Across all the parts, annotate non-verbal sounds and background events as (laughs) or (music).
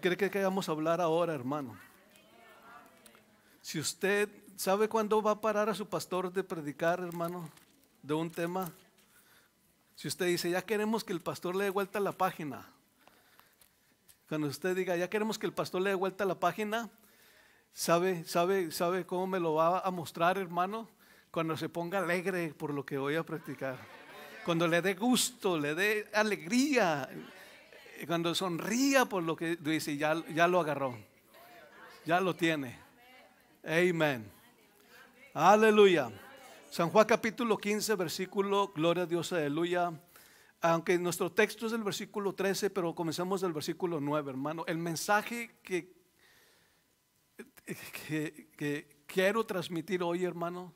cree que vamos a hablar ahora, hermano? Si usted sabe cuándo va a parar a su pastor de predicar, hermano, de un tema, si usted dice, ya queremos que el pastor le dé vuelta a la página, cuando usted diga, ya queremos que el pastor le dé vuelta a la página, sabe, sabe, sabe cómo me lo va a mostrar, hermano, cuando se ponga alegre por lo que voy a practicar, cuando le dé gusto, le dé alegría cuando sonría por lo que dice, ya, ya lo agarró. Ya lo tiene. Amén. Aleluya. San Juan capítulo 15, versículo, gloria a Dios, aleluya. Aunque nuestro texto es del versículo 13, pero comenzamos del versículo 9, hermano. El mensaje que, que quiero transmitir hoy, hermano,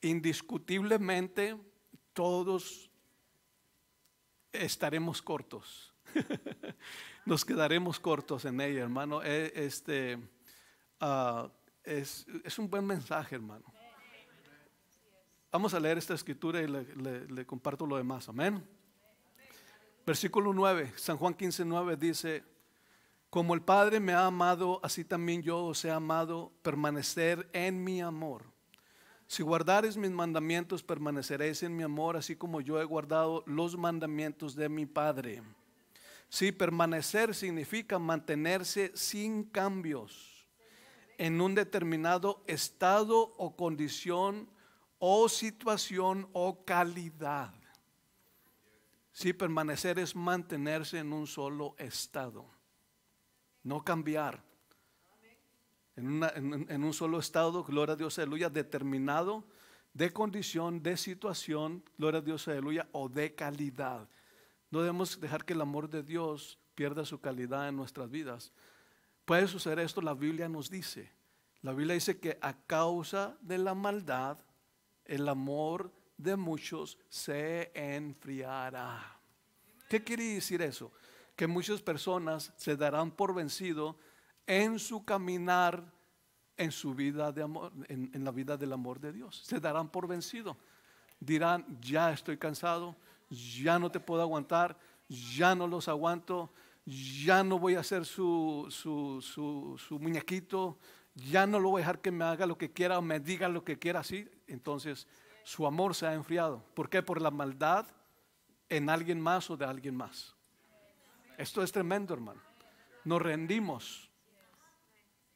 indiscutiblemente todos estaremos cortos. (laughs) Nos quedaremos cortos en ella, hermano. Eh, este, ah, es, un buen mensaje, hermano. Vamos a leer esta escritura y le, comparto lo demás. Amén. Versículo 9, San Juan 15, 9 dice, como el Padre me ha amado, así también yo os he amado, permanecer en mi amor. Si guardares mis mandamientos, permaneceréis en mi amor, así como yo he guardado los mandamientos de mi Padre Sí, permanecer significa mantenerse sin cambios en un determinado estado o condición o situación o calidad. Sí, permanecer es mantenerse en un solo estado, no cambiar. En, un solo estado, gloria a Dios, aleluya, determinado de condición, de situación, gloria a Dios, aleluya, o de calidad. No debemos dejar que el amor de Dios pierda su calidad en nuestras vidas. Puede suceder esto, la Biblia nos dice. La Biblia dice que a causa de la maldad, el amor de muchos se enfriará. ¿Qué quiere decir eso? Que muchas personas se darán por vencido en su caminar, en su vida de amor, en, la vida del amor de Dios. Se darán por vencido. Dirán, ya estoy cansado, ya no te puedo aguantar, ya no los aguanto, ya no voy a ser su, su, su, muñequito, ya no lo voy a dejar que me haga lo que quiera o me diga lo que quiera así, entonces su amor se ha enfriado. ¿Por qué? Por la maldad en alguien más o de alguien más. Esto es tremendo, hermano. Nos rendimos.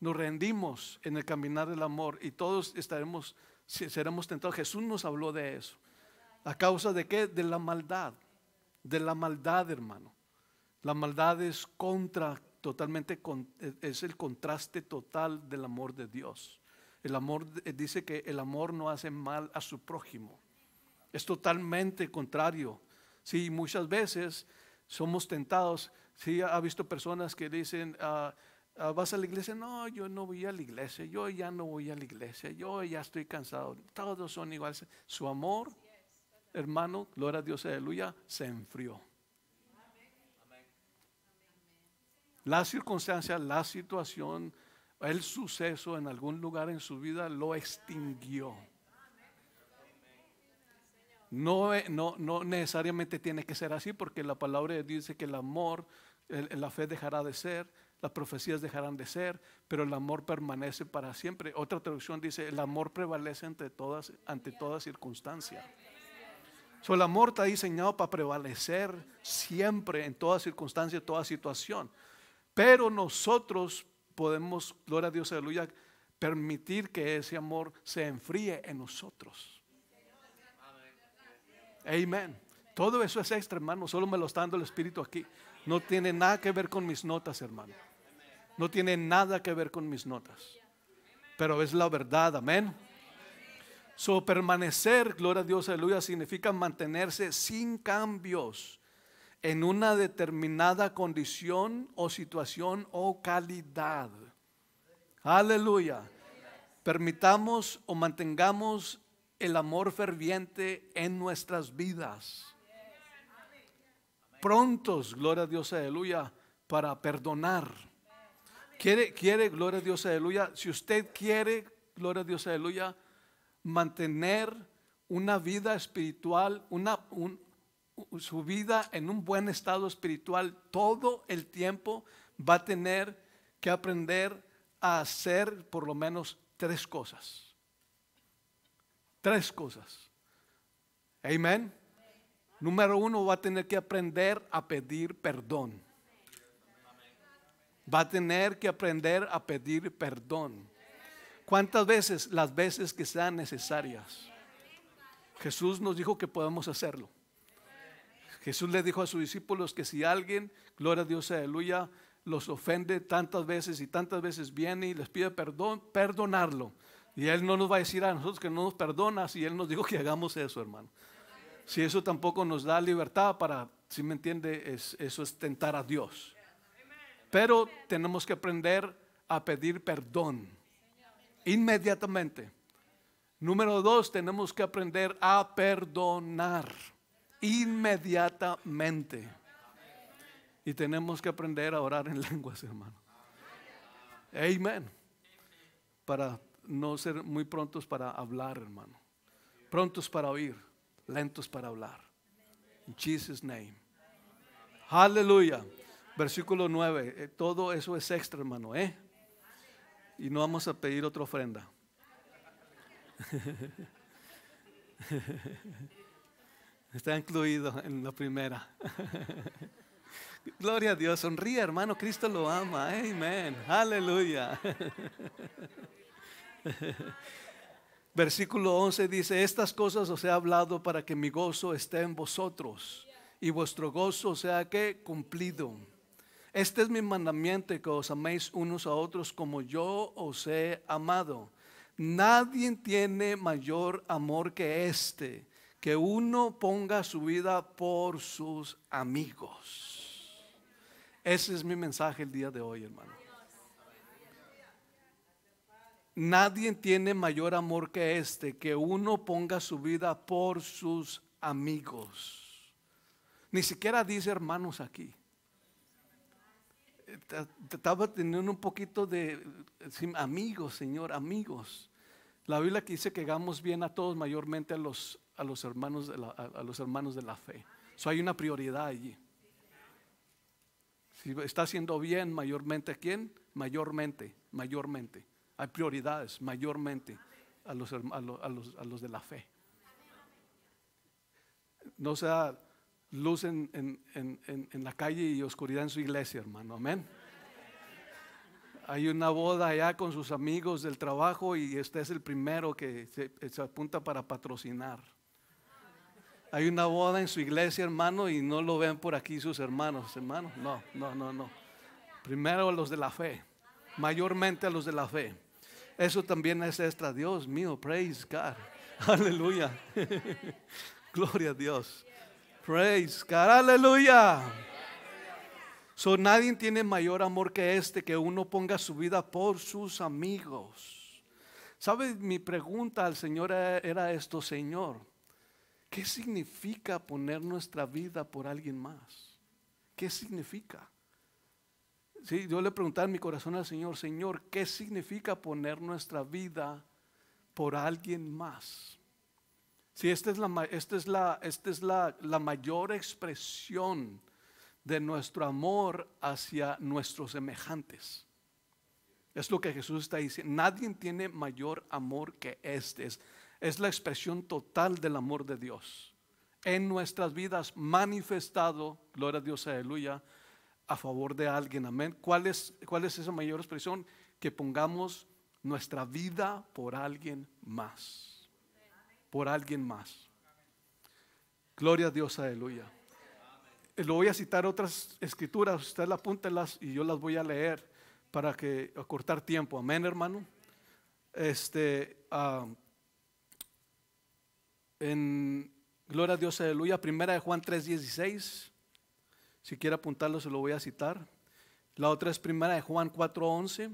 Nos rendimos en el caminar del amor y todos estaremos seremos tentados. Jesús nos habló de eso. ¿A causa de qué? De la maldad. De la maldad, hermano. La maldad es contra, totalmente, es el contraste total del amor de Dios. El amor, eh, dice que el amor no hace mal a su prójimo. Es totalmente contrario. Sí, muchas veces somos tentados. Sí, ha visto personas que dicen, ah, ah, vas a la iglesia. No, yo no voy a la iglesia. Yo ya no voy a la iglesia. Yo ya estoy cansado. Todos son iguales. Su amor hermano, gloria a Dios, aleluya, se enfrió. La circunstancia, la situación, el suceso en algún lugar en su vida lo extinguió. No, eh, no, no necesariamente tiene que ser así porque la palabra dice que el amor, la fe dejará de ser, las profecías dejarán de ser, pero el amor permanece para siempre. Otra traducción dice, el amor prevalece ante todas, ante toda circunstancia el amor está diseñado para prevalecer siempre, en toda circunstancia, en toda situación. Pero nosotros podemos, gloria a Dios, aleluya, permitir que ese amor se enfríe en nosotros. Amén. Todo eso es extra, hermano. Solo me lo está dando el Espíritu aquí. No tiene nada que ver con mis notas, hermano. No tiene nada que ver con mis notas. Pero es la verdad, amén. So, permanecer, gloria a Dios, aleluya, significa mantenerse sin cambios en una determinada condición o situación o calidad. Aleluya. Permitamos o mantengamos el amor ferviente en nuestras vidas. Prontos, gloria a Dios, aleluya, para perdonar. Quiere, quiere, gloria a Dios, aleluya. Si usted quiere, gloria a Dios, aleluya, mantener una vida espiritual, una, su vida en un buen estado espiritual todo el tiempo, va a tener que aprender a hacer por lo menos tres cosas. Tres cosas. Amén. Número uno, va a tener que aprender a pedir perdón. Va a tener que aprender a pedir perdón. ¿Cuántas veces? Las veces que sean necesarias. Jesús nos dijo que podemos hacerlo. Jesús le dijo a sus discípulos que si alguien, gloria a Dios, aleluya, los ofende tantas veces y tantas veces viene y les pide perdón, perdonarlo. Y Él no nos va a decir a nosotros que no nos perdona si Él nos dijo que hagamos eso, hermano. Si eso tampoco nos da libertad para, si me entiende, es, eso es tentar a Dios. Pero tenemos que aprender a pedir perdón Inmediatamente. Número dos, tenemos que aprender a perdonar inmediatamente. Y tenemos que aprender a orar en (laughs) lenguas, hermano. Amén. Para no ser muy prontos para hablar, hermano. Prontos para oír, lentos para hablar. En Jesus name. Aleluya. Versículo 9. Eh, todo eso es extra, hermano, ¿eh? y no vamos a pedir otra ofrenda. (laughs) Está incluido en la primera. Gloria a Dios, sonríe hermano, Cristo lo ama, amén, aleluya. Versículo 11 dice, estas cosas os he hablado para que mi gozo esté en vosotros y vuestro gozo sea que cumplido. Este es mi mandamiento, que os améis unos a otros como yo os he amado. Nadie tiene mayor amor que este, que uno ponga su vida por sus amigos. Ese es mi mensaje el día de hoy, hermano. Nadie tiene mayor amor que este, que uno ponga su vida por sus amigos. Ni siquiera dice hermanos aquí. Eh, estaba teniendo un poquito de amigos, Señor, amigos. La Biblia que dice que hagamos bien a todos, mayormente a los, a los, hermanos, de la, a los hermanos de la fe. Eso hay una prioridad allí. Si está haciendo bien, mayormente a quién? Mayormente, mayormente. Hay prioridades, mayormente a los, a los, a los de la fe. No sea luz en, en, en, la calle y oscuridad en su iglesia, hermano. Amén. Hay una boda allá con sus amigos del trabajo y este es el primero que se, se, apunta para patrocinar. Hay una boda en su iglesia, hermano, y no lo ven por aquí sus hermanos, hermano. No, no, no, no. Primero a los de la fe, mayormente a los de la fe. Eso también es extra. Dios mío, praise God. (laughs) Aleluya. (laughs) Gloria a Dios. Praise God, aleluya. So, nadie tiene mayor amor que este, que uno ponga su vida por sus amigos. ¿Sabe? Mi pregunta al Señor e-, era esto, Señor, ¿qué significa poner nuestra vida por alguien más? ¿Qué significa? Sí, yo le preguntaba en mi corazón al Señor, Señor, ¿qué significa poner nuestra vida por alguien más? Si esta es, la, esta es, la, esta es la, mayor expresión de nuestro amor hacia nuestros semejantes. Es lo que Jesús está diciendo. Nadie tiene mayor amor que este. Es, es la expresión total del amor de Dios en nuestras vidas manifestado, gloria a Dios, aleluya, a favor de alguien, amén. ¿Cuál es, ¿Cuál es esa mayor expresión? Que pongamos nuestra vida por alguien más por alguien más. Gloria a Dios, aleluya. Eh, lo voy a citar otras escrituras, Ustedes las apúntelas y yo las voy a leer para que acortar tiempo. Amén, hermano. Este, ah, en Gloria a Dios, aleluya. Primera de Juan 3:16. Si quiere apuntarlo, se lo voy a citar. La otra es Primera de Juan 4:11.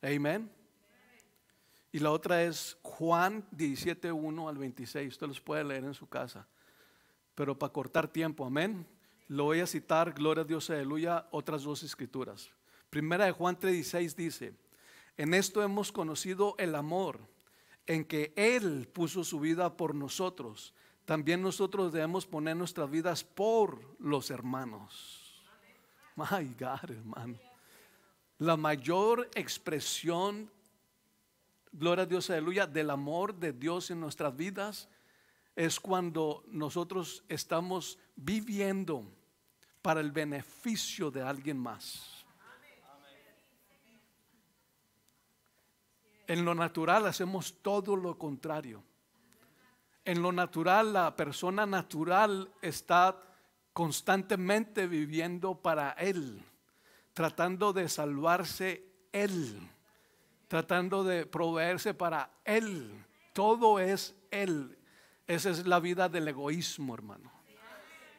Amén. Y la otra es Juan 17.1 al 26. Usted los puede leer en su casa. Pero para cortar tiempo, amén. Lo voy a citar, gloria a Dios, aleluya, otras dos escrituras. Primera de Juan 3.16 dice, en esto hemos conocido el amor, en que Él puso su vida por nosotros. También nosotros debemos poner nuestras vidas por los hermanos. My God, hermano. La mayor expresión gloria a Dios, aleluya, del amor de Dios en nuestras vidas, es cuando nosotros estamos viviendo para el beneficio de alguien más. En lo natural hacemos todo lo contrario. En lo natural la persona natural está constantemente viviendo para él, tratando de salvarse él tratando de proveerse para Él. Todo es Él. Esa es la vida del egoísmo, hermano.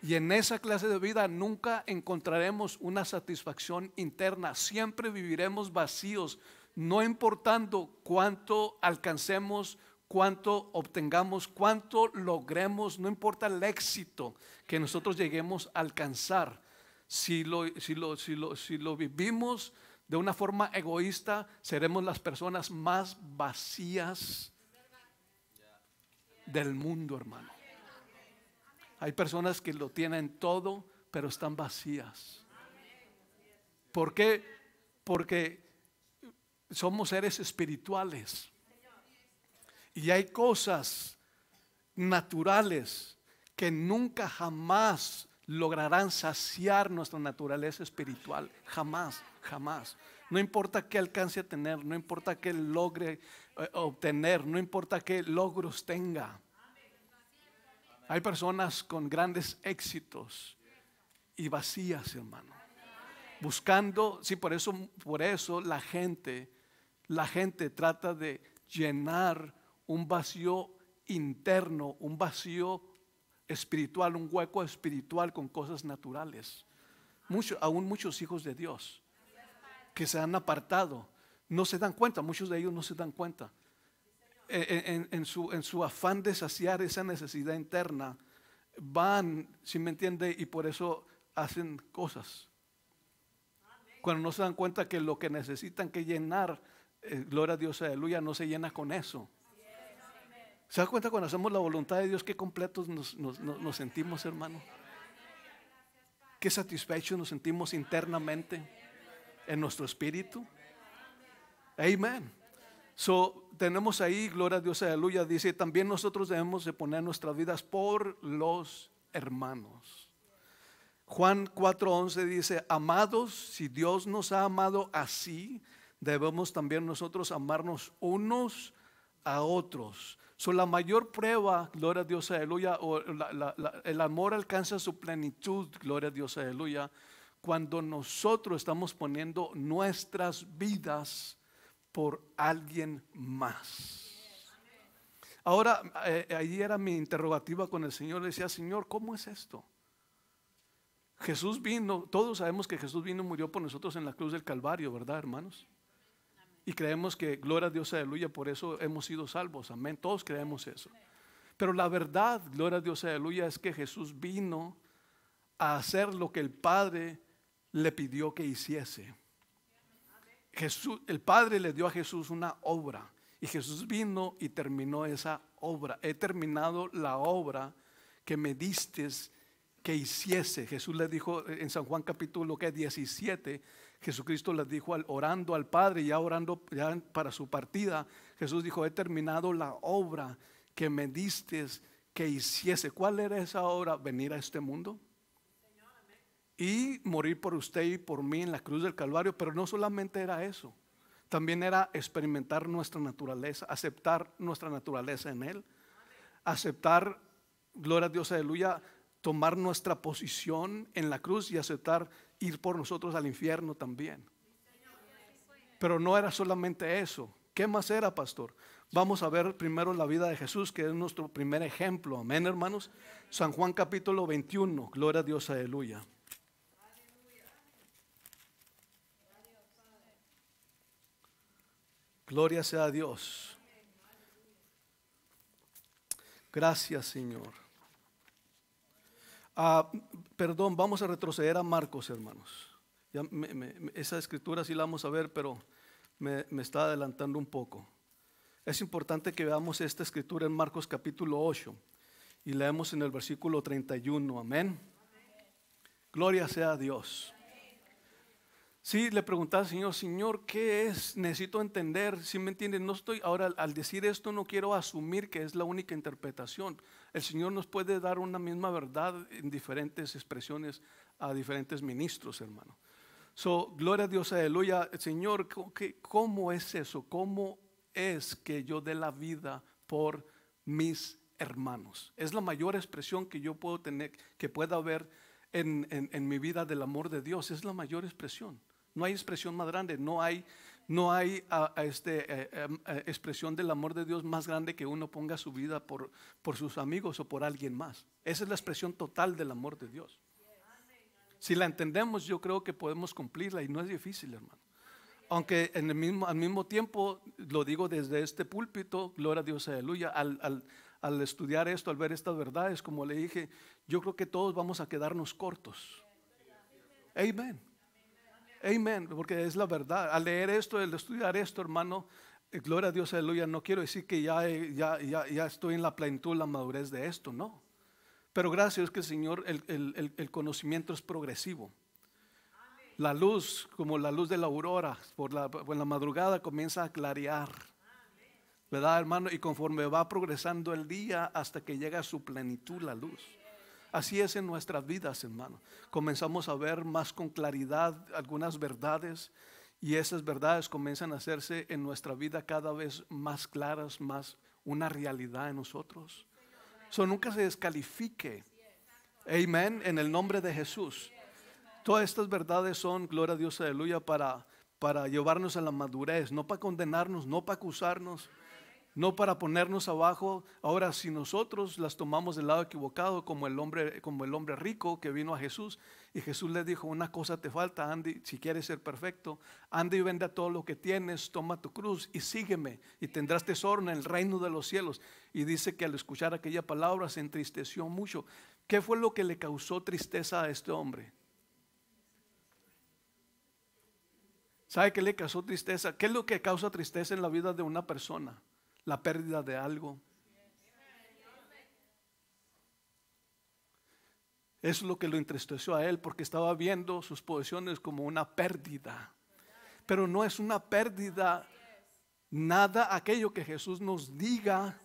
Y en esa clase de vida nunca encontraremos una satisfacción interna. Siempre viviremos vacíos, no importando cuánto alcancemos, cuánto obtengamos, cuánto logremos, no importa el éxito que nosotros lleguemos a alcanzar. Si lo, si lo, si lo vivimos de una forma egoísta, seremos las personas más vacías del mundo, hermano. Hay personas que lo tienen todo, pero están vacías. ¿Por qué? Porque somos seres espirituales. Y hay cosas naturales que nunca jamás lograrán saciar nuestra naturaleza espiritual. Jamás jamás. No importa qué alcance a tener, no importa qué logre eh, obtener, no importa qué logros tenga. Hay personas con grandes éxitos y vacías, hermano. Buscando, sí, por eso, por eso la gente, la gente trata de llenar un vacío interno, un vacío espiritual, un hueco espiritual con cosas naturales. Mucho, aún muchos hijos de Dios que se han apartado. No se dan cuenta, muchos de ellos no se dan cuenta. Eh, eh, en, su, en su, afán de saciar esa necesidad interna, van, si me entiende, y por eso hacen cosas. Cuando no se dan cuenta que lo que necesitan que llenar, eh, gloria a Dios, aleluya, no se llena con eso. ¿Se da cuenta cuando hacemos la voluntad de Dios qué completos nos, sentimos, hermano? Qué satisfechos nos sentimos internamente en nuestro espíritu. Amén. So, tenemos ahí, gloria a Dios, aleluya, dice, también nosotros debemos de poner nuestras vidas por los hermanos. Juan 4:11 dice, amados, si Dios nos ha amado así, debemos también nosotros amarnos unos a otros. Son la mayor prueba, gloria a Dios, aleluya, el amor alcanza su plenitud, gloria a Dios, aleluya cuando nosotros estamos poniendo nuestras vidas por alguien más. Ahora, eh, ahí era mi interrogativa con el Señor. Le decía, Señor, ¿cómo es esto? Jesús vino, todos sabemos que Jesús vino y murió por nosotros en la cruz del Calvario, ¿verdad, hermanos? Y creemos que, gloria a Dios, aleluya, por eso hemos sido salvos, amén. Todos creemos eso. Pero la verdad, gloria a Dios, aleluya, es que Jesús vino a hacer lo que el Padre le pidió que hiciese. Jesús, el Padre le dio a Jesús una obra y Jesús vino y terminó esa obra. He terminado la obra que me diste que hiciese. Jesús le dijo en San Juan capítulo 17, Jesucristo le dijo al, orando al Padre, ya orando para su partida, Jesús dijo, he terminado la obra que me diste que hiciese. ¿Cuál era esa obra? Venir a este mundo y morir por usted y por mí en la cruz del Calvario, pero no solamente era eso, también era experimentar nuestra naturaleza, aceptar nuestra naturaleza en Él, aceptar, gloria a Dios, aleluya, tomar nuestra posición en la cruz y aceptar ir por nosotros al infierno también. Pero no era solamente eso. ¿Qué más era, pastor? Vamos a ver primero la vida de Jesús, que es nuestro primer ejemplo. Amén, hermanos. San Juan capítulo 21. Gloria a Dios, aleluya. Gloria sea a Dios. Gracias, Señor. Ah, perdón, vamos a retroceder a Marcos, hermanos. esa escritura sí la vamos a ver, pero me, me está adelantando un poco. Es importante que veamos esta escritura en Marcos capítulo 8 y leemos en el versículo 31. Amén. Gloria sea a Dios. Sí, le preguntaba al Señor, Señor, ¿qué es? Necesito entender, si me entienden, no estoy, ahora al decir esto no quiero asumir que es la única interpretación. El Señor nos puede dar una misma verdad en diferentes expresiones a diferentes ministros, hermano. So, gloria a Dios, aleluya. Señor, ¿cómo es eso? ¿Cómo es que yo dé la vida por mis hermanos? Es la mayor expresión que yo puedo tener, que pueda haber en, en, en mi vida del amor de Dios. Es la mayor expresión. No hay expresión más grande, no hay, no hay a, este, eh, em, eh, expresión del amor de Dios más grande que uno ponga su vida por, por sus amigos o por alguien más. Esa es la expresión total del amor de Dios. Si la entendemos, yo creo que podemos cumplirla y no es difícil, hermano. Aunque en el mismo, al mismo tiempo, lo digo desde este púlpito, gloria a Dios, aleluya, al, al estudiar esto, al ver estas verdades, como le dije, yo creo que todos vamos a quedarnos cortos. Amén. Amén, porque es la verdad. Al leer esto, al estudiar esto, hermano, eh, gloria a Dios, aleluya, no quiero decir que eh, ya, ya, estoy en la plenitud, la madurez de esto, no. Pero gracias que el Señor, el, conocimiento es progresivo. La luz, como la luz de la aurora, por la, madrugada comienza a clarear. ¿Verdad, hermano? Y conforme va progresando el día hasta que llega a su plenitud la luz. Así es en nuestras vidas, hermano. Comenzamos a ver más con claridad algunas verdades y esas verdades comienzan a hacerse en nuestra vida cada vez más claras, más una realidad en nosotros. Eso nunca se descalifique. Amén. En el nombre de Jesús. Todas estas verdades son, gloria a Dios, aleluya, para, para llevarnos a la madurez, no para condenarnos, no para acusarnos no para ponernos abajo. Ahora, si nosotros las tomamos del lado equivocado, como el hombre, como el hombre rico que vino a Jesús, y Jesús le dijo, una cosa te falta, Andy, si quieres ser perfecto, Andy y vende todo lo que tienes, toma tu cruz y sígueme, y tendrás tesoro en el reino de los cielos. Y dice que al escuchar aquella palabra se entristeció mucho. ¿Qué fue lo que le causó tristeza a este hombre? ¿Sabe qué le causó tristeza? ¿Qué es lo que causa tristeza en la vida de una persona? la pérdida de algo. es lo que lo entristeció a él porque estaba viendo sus posesiones como una pérdida. Pero no es una pérdida nada aquello que Jesús nos diga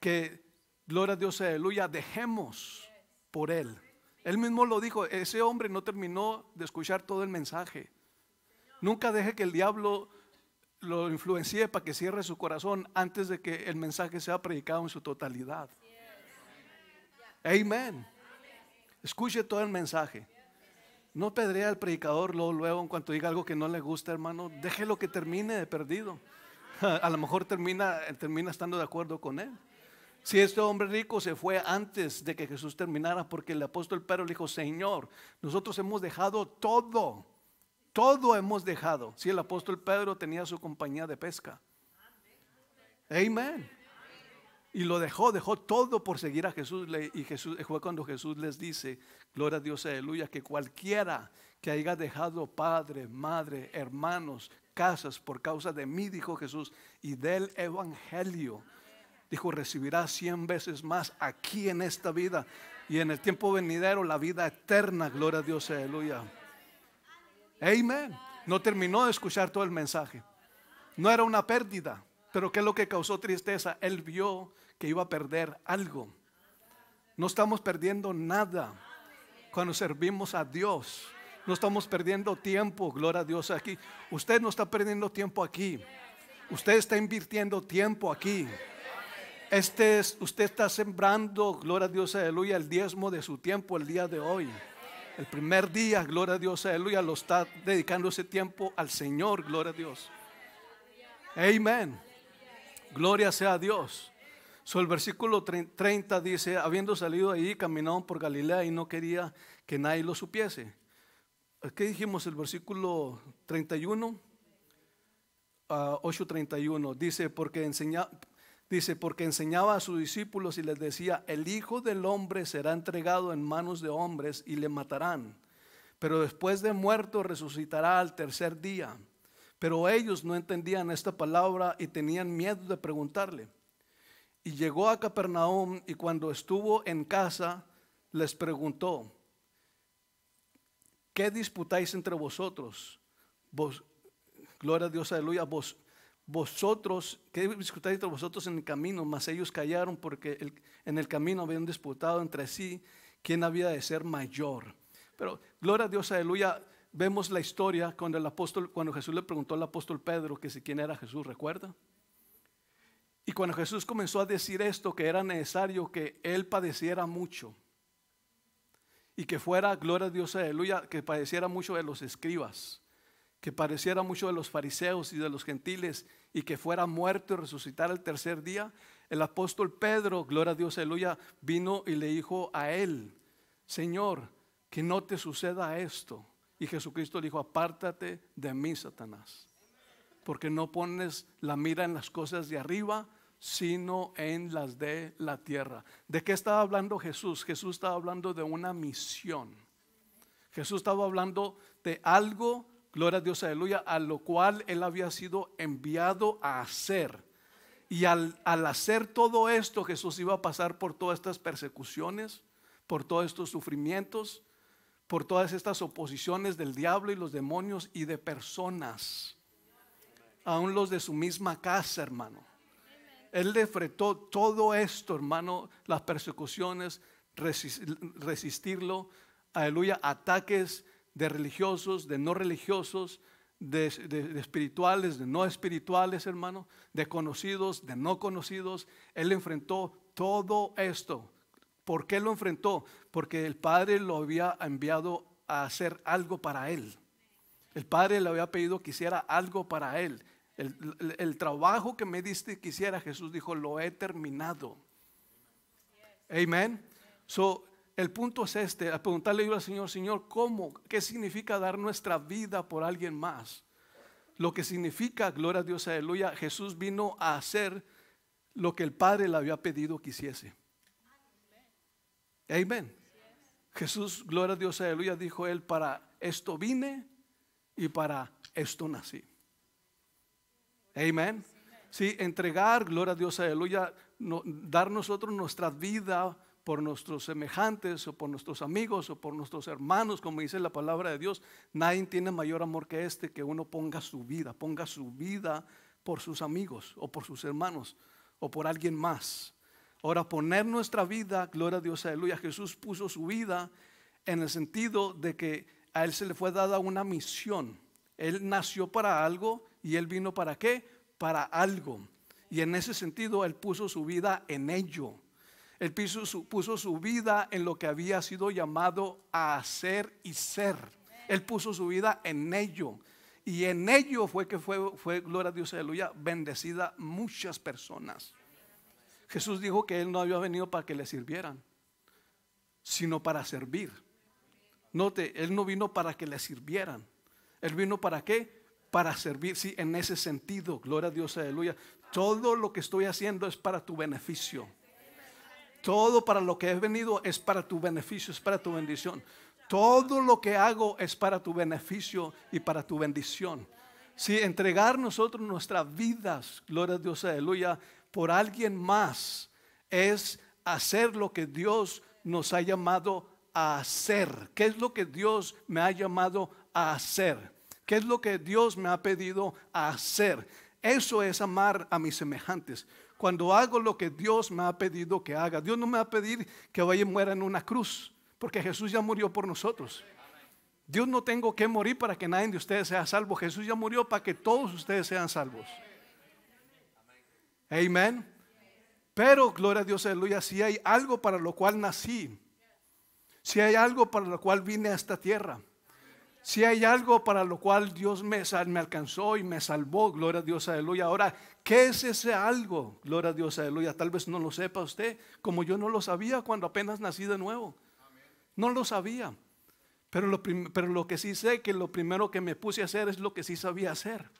que, gloria a Dios, aleluya, dejemos por él. Él mismo lo dijo, ese hombre no terminó de escuchar todo el mensaje. Nunca deje que el diablo lo influencie para que cierre su corazón antes de que el mensaje sea predicado en su totalidad. Amén. Escuche todo el mensaje. No pedrea al predicador luego, luego en cuanto diga algo que no le gusta, hermano. Déjelo que termine de perdido. (laughs) A lo mejor termina, termina estando de acuerdo con él. Si este hombre rico se fue antes de que Jesús terminara, porque el apóstol Pedro le dijo, Señor, nosotros hemos dejado todo todo hemos dejado. Si el apóstol Pedro tenía su compañía de pesca. Amén. Y lo dejó, dejó todo por seguir a Jesús. Y Jesús eh, fue cuando Jesús les dice, gloria a Dios, aleluya, que cualquiera que haya dejado padre, madre, hermanos, casas por causa de mí, dijo Jesús, y del Evangelio, dijo, recibirá cien veces más aquí en esta vida y en el tiempo venidero la vida eterna, gloria a Dios, aleluya. Amén. No terminó de escuchar todo el mensaje. No era una pérdida, pero ¿qué es lo que causó tristeza? Él vio que iba a perder algo. No estamos perdiendo nada cuando servimos a Dios. No estamos perdiendo tiempo, gloria a Dios aquí. Usted no está perdiendo tiempo aquí. Usted está invirtiendo tiempo aquí. Este es, usted está sembrando, gloria a Dios, aleluya, el diezmo de su tiempo el día de hoy. El primer día, gloria a Dios, aleluya, lo está dedicando ese tiempo al Señor, gloria a Dios. Amén. Gloria sea a Dios. So, el versículo 30 dice, habiendo salido de allí, por Galilea y no quería que nadie lo supiese. ¿Qué dijimos el versículo 31? 8, 31. dice, porque enseñaba, Dice, porque enseñaba a sus discípulos y les decía, el Hijo del Hombre será entregado en manos de hombres y le matarán, pero después de muerto resucitará al tercer día. Pero ellos no entendían esta palabra y tenían miedo de preguntarle. Y llegó a Capernaum y cuando estuvo en casa les preguntó, ¿qué disputáis entre vosotros? Vos, gloria a Dios, aleluya, vos, vosotros, que discutáis entre vosotros en el camino, mas ellos callaron porque en el camino habían disputado entre sí quién había de ser mayor. Pero gloria a Dios, aleluya, vemos la historia cuando el apóstol, cuando Jesús le preguntó al apóstol Pedro que si quién era Jesús, ¿recuerda? Y cuando Jesús comenzó a decir esto, que era necesario que él padeciera mucho y que fuera, gloria a Dios, aleluya, que padeciera mucho de los escribas que pareciera mucho de los fariseos y de los gentiles y que fuera muerto y resucitar el tercer día, el apóstol Pedro, gloria a Dios, aleluya, vino y le dijo a él, Señor, que no te suceda esto. Y Jesucristo le dijo, apártate de mí, Satanás, porque no pones la mira en las cosas de arriba, sino en las de la tierra. ¿De qué estaba hablando Jesús? Jesús estaba hablando de una misión. Jesús estaba hablando de algo Gloria a Dios, aleluya, a lo cual él había sido enviado a hacer. Y al, hacer todo esto, Jesús iba a pasar por todas estas persecuciones, por todos estos sufrimientos, por todas estas oposiciones del diablo y los demonios y de personas, aún los de su misma casa, hermano. Él le fretó todo esto, hermano, las persecuciones, resistirlo, aleluya, ataques, de religiosos, de no religiosos, de, espirituales, de no espirituales, hermano, de conocidos, de no conocidos. Él enfrentó todo esto. ¿Por qué lo enfrentó? Porque el Padre lo había enviado a hacer algo para él. El Padre le había pedido que hiciera algo para él. El, trabajo que me diste quisiera Jesús dijo, lo he terminado. Amén. So, el punto es este, a preguntarle yo al Señor, Señor, ¿cómo? ¿Qué significa dar nuestra vida por alguien más? Lo que significa, gloria a Dios, aleluya, Jesús vino a hacer lo que el Padre le había pedido que hiciese. Amén. Jesús, gloria a Dios, aleluya, dijo él, para esto vine y para esto nací. Amén. Sí, entregar, gloria a Dios, aleluya, dar nosotros nuestra vida por nuestros semejantes o por nuestros amigos o por nuestros hermanos, como dice la palabra de Dios, nadie tiene mayor amor que este que uno ponga su vida, ponga su vida por sus amigos o por sus hermanos o por alguien más. Ahora, poner nuestra vida, gloria a Dios, aleluya, Jesús puso su vida en el sentido de que a él se le fue dada una misión. Él nació para algo y él vino para qué? Para algo. Y en ese sentido, él puso su vida en ello. Él puso su, puso su vida en lo que había sido llamado a hacer y ser. Él puso su vida en ello. Y en ello fue que fue, fue gloria a Dios, aleluya, bendecida muchas personas. Jesús dijo que Él no había venido para que le sirvieran, sino para servir. Note, Él no vino para que le sirvieran. Él vino para qué? Para servir, sí, en ese sentido. Gloria a Dios, aleluya. Todo lo que estoy haciendo es para tu beneficio. Todo para lo que he venido es para tu beneficio, es para tu bendición. Todo lo que hago es para tu beneficio y para tu bendición. Si entregar nosotros nuestras vidas, gloria a Dios, aleluya, por alguien más es hacer lo que Dios nos ha llamado a hacer. ¿Qué es lo que Dios me ha llamado a hacer? ¿Qué es lo que Dios me ha pedido a hacer? Eso es amar a mis semejantes cuando hago lo que Dios me ha pedido que haga. Dios no me va a pedir que vaya y muera en una cruz, porque Jesús ya murió por nosotros. Dios no tengo que morir para que nadie de ustedes sea salvo. Jesús ya murió para que todos ustedes sean salvos. Amén. Pero, gloria a Dios, aleluya, si hay algo para lo cual nací, si hay algo para lo cual vine a esta tierra, si hay algo para lo cual Dios me, me alcanzó y me salvó, gloria a Dios, aleluya. Ahora, ¿qué es ese algo? Gloria a Dios, aleluya. Tal vez no lo sepa usted, como yo no lo sabía cuando apenas nací de nuevo. No lo sabía. Pero lo, pero lo que sí sé, que lo primero que me puse a hacer es lo que sí sabía hacer.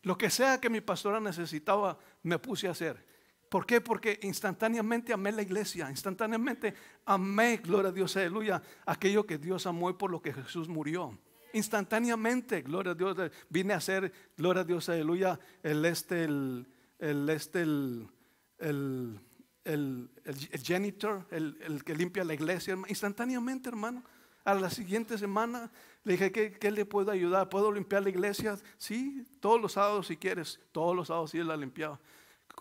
Lo que sea que mi pastora necesitaba, me puse a hacer. ¿Por qué? Porque instantáneamente amé la iglesia, instantáneamente amé, gloria a Dios, aleluya, aquello que Dios amó por lo que Jesús murió. Instantáneamente, gloria a Dios, vine a ser, gloria a Dios, aleluya, el este, el, el este, el, el, el, el janitor, el, que limpia la iglesia, instantáneamente, hermano. A la siguiente semana le dije, ¿qué, ¿qué le puedo ayudar? ¿Puedo limpiar la iglesia? Sí, todos los sábados si quieres, todos los sábados sí la limpiaba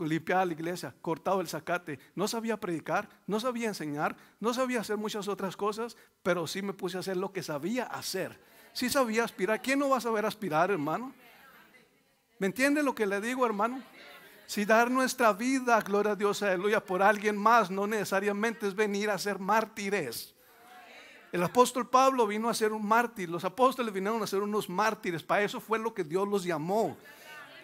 limpiada la iglesia, cortado el zacate, no sabía predicar, no sabía enseñar, no sabía hacer muchas otras cosas, pero sí me puse a hacer lo que sabía hacer. Sí sabía aspirar. ¿Quién no va a saber aspirar, hermano? ¿Me entiende lo que le digo, hermano? Si dar nuestra vida, gloria a Dios, aleluya, por alguien más, no necesariamente es venir a ser mártires. El apóstol Pablo vino a ser un mártir, los apóstoles vinieron a ser unos mártires, para eso fue lo que Dios los llamó.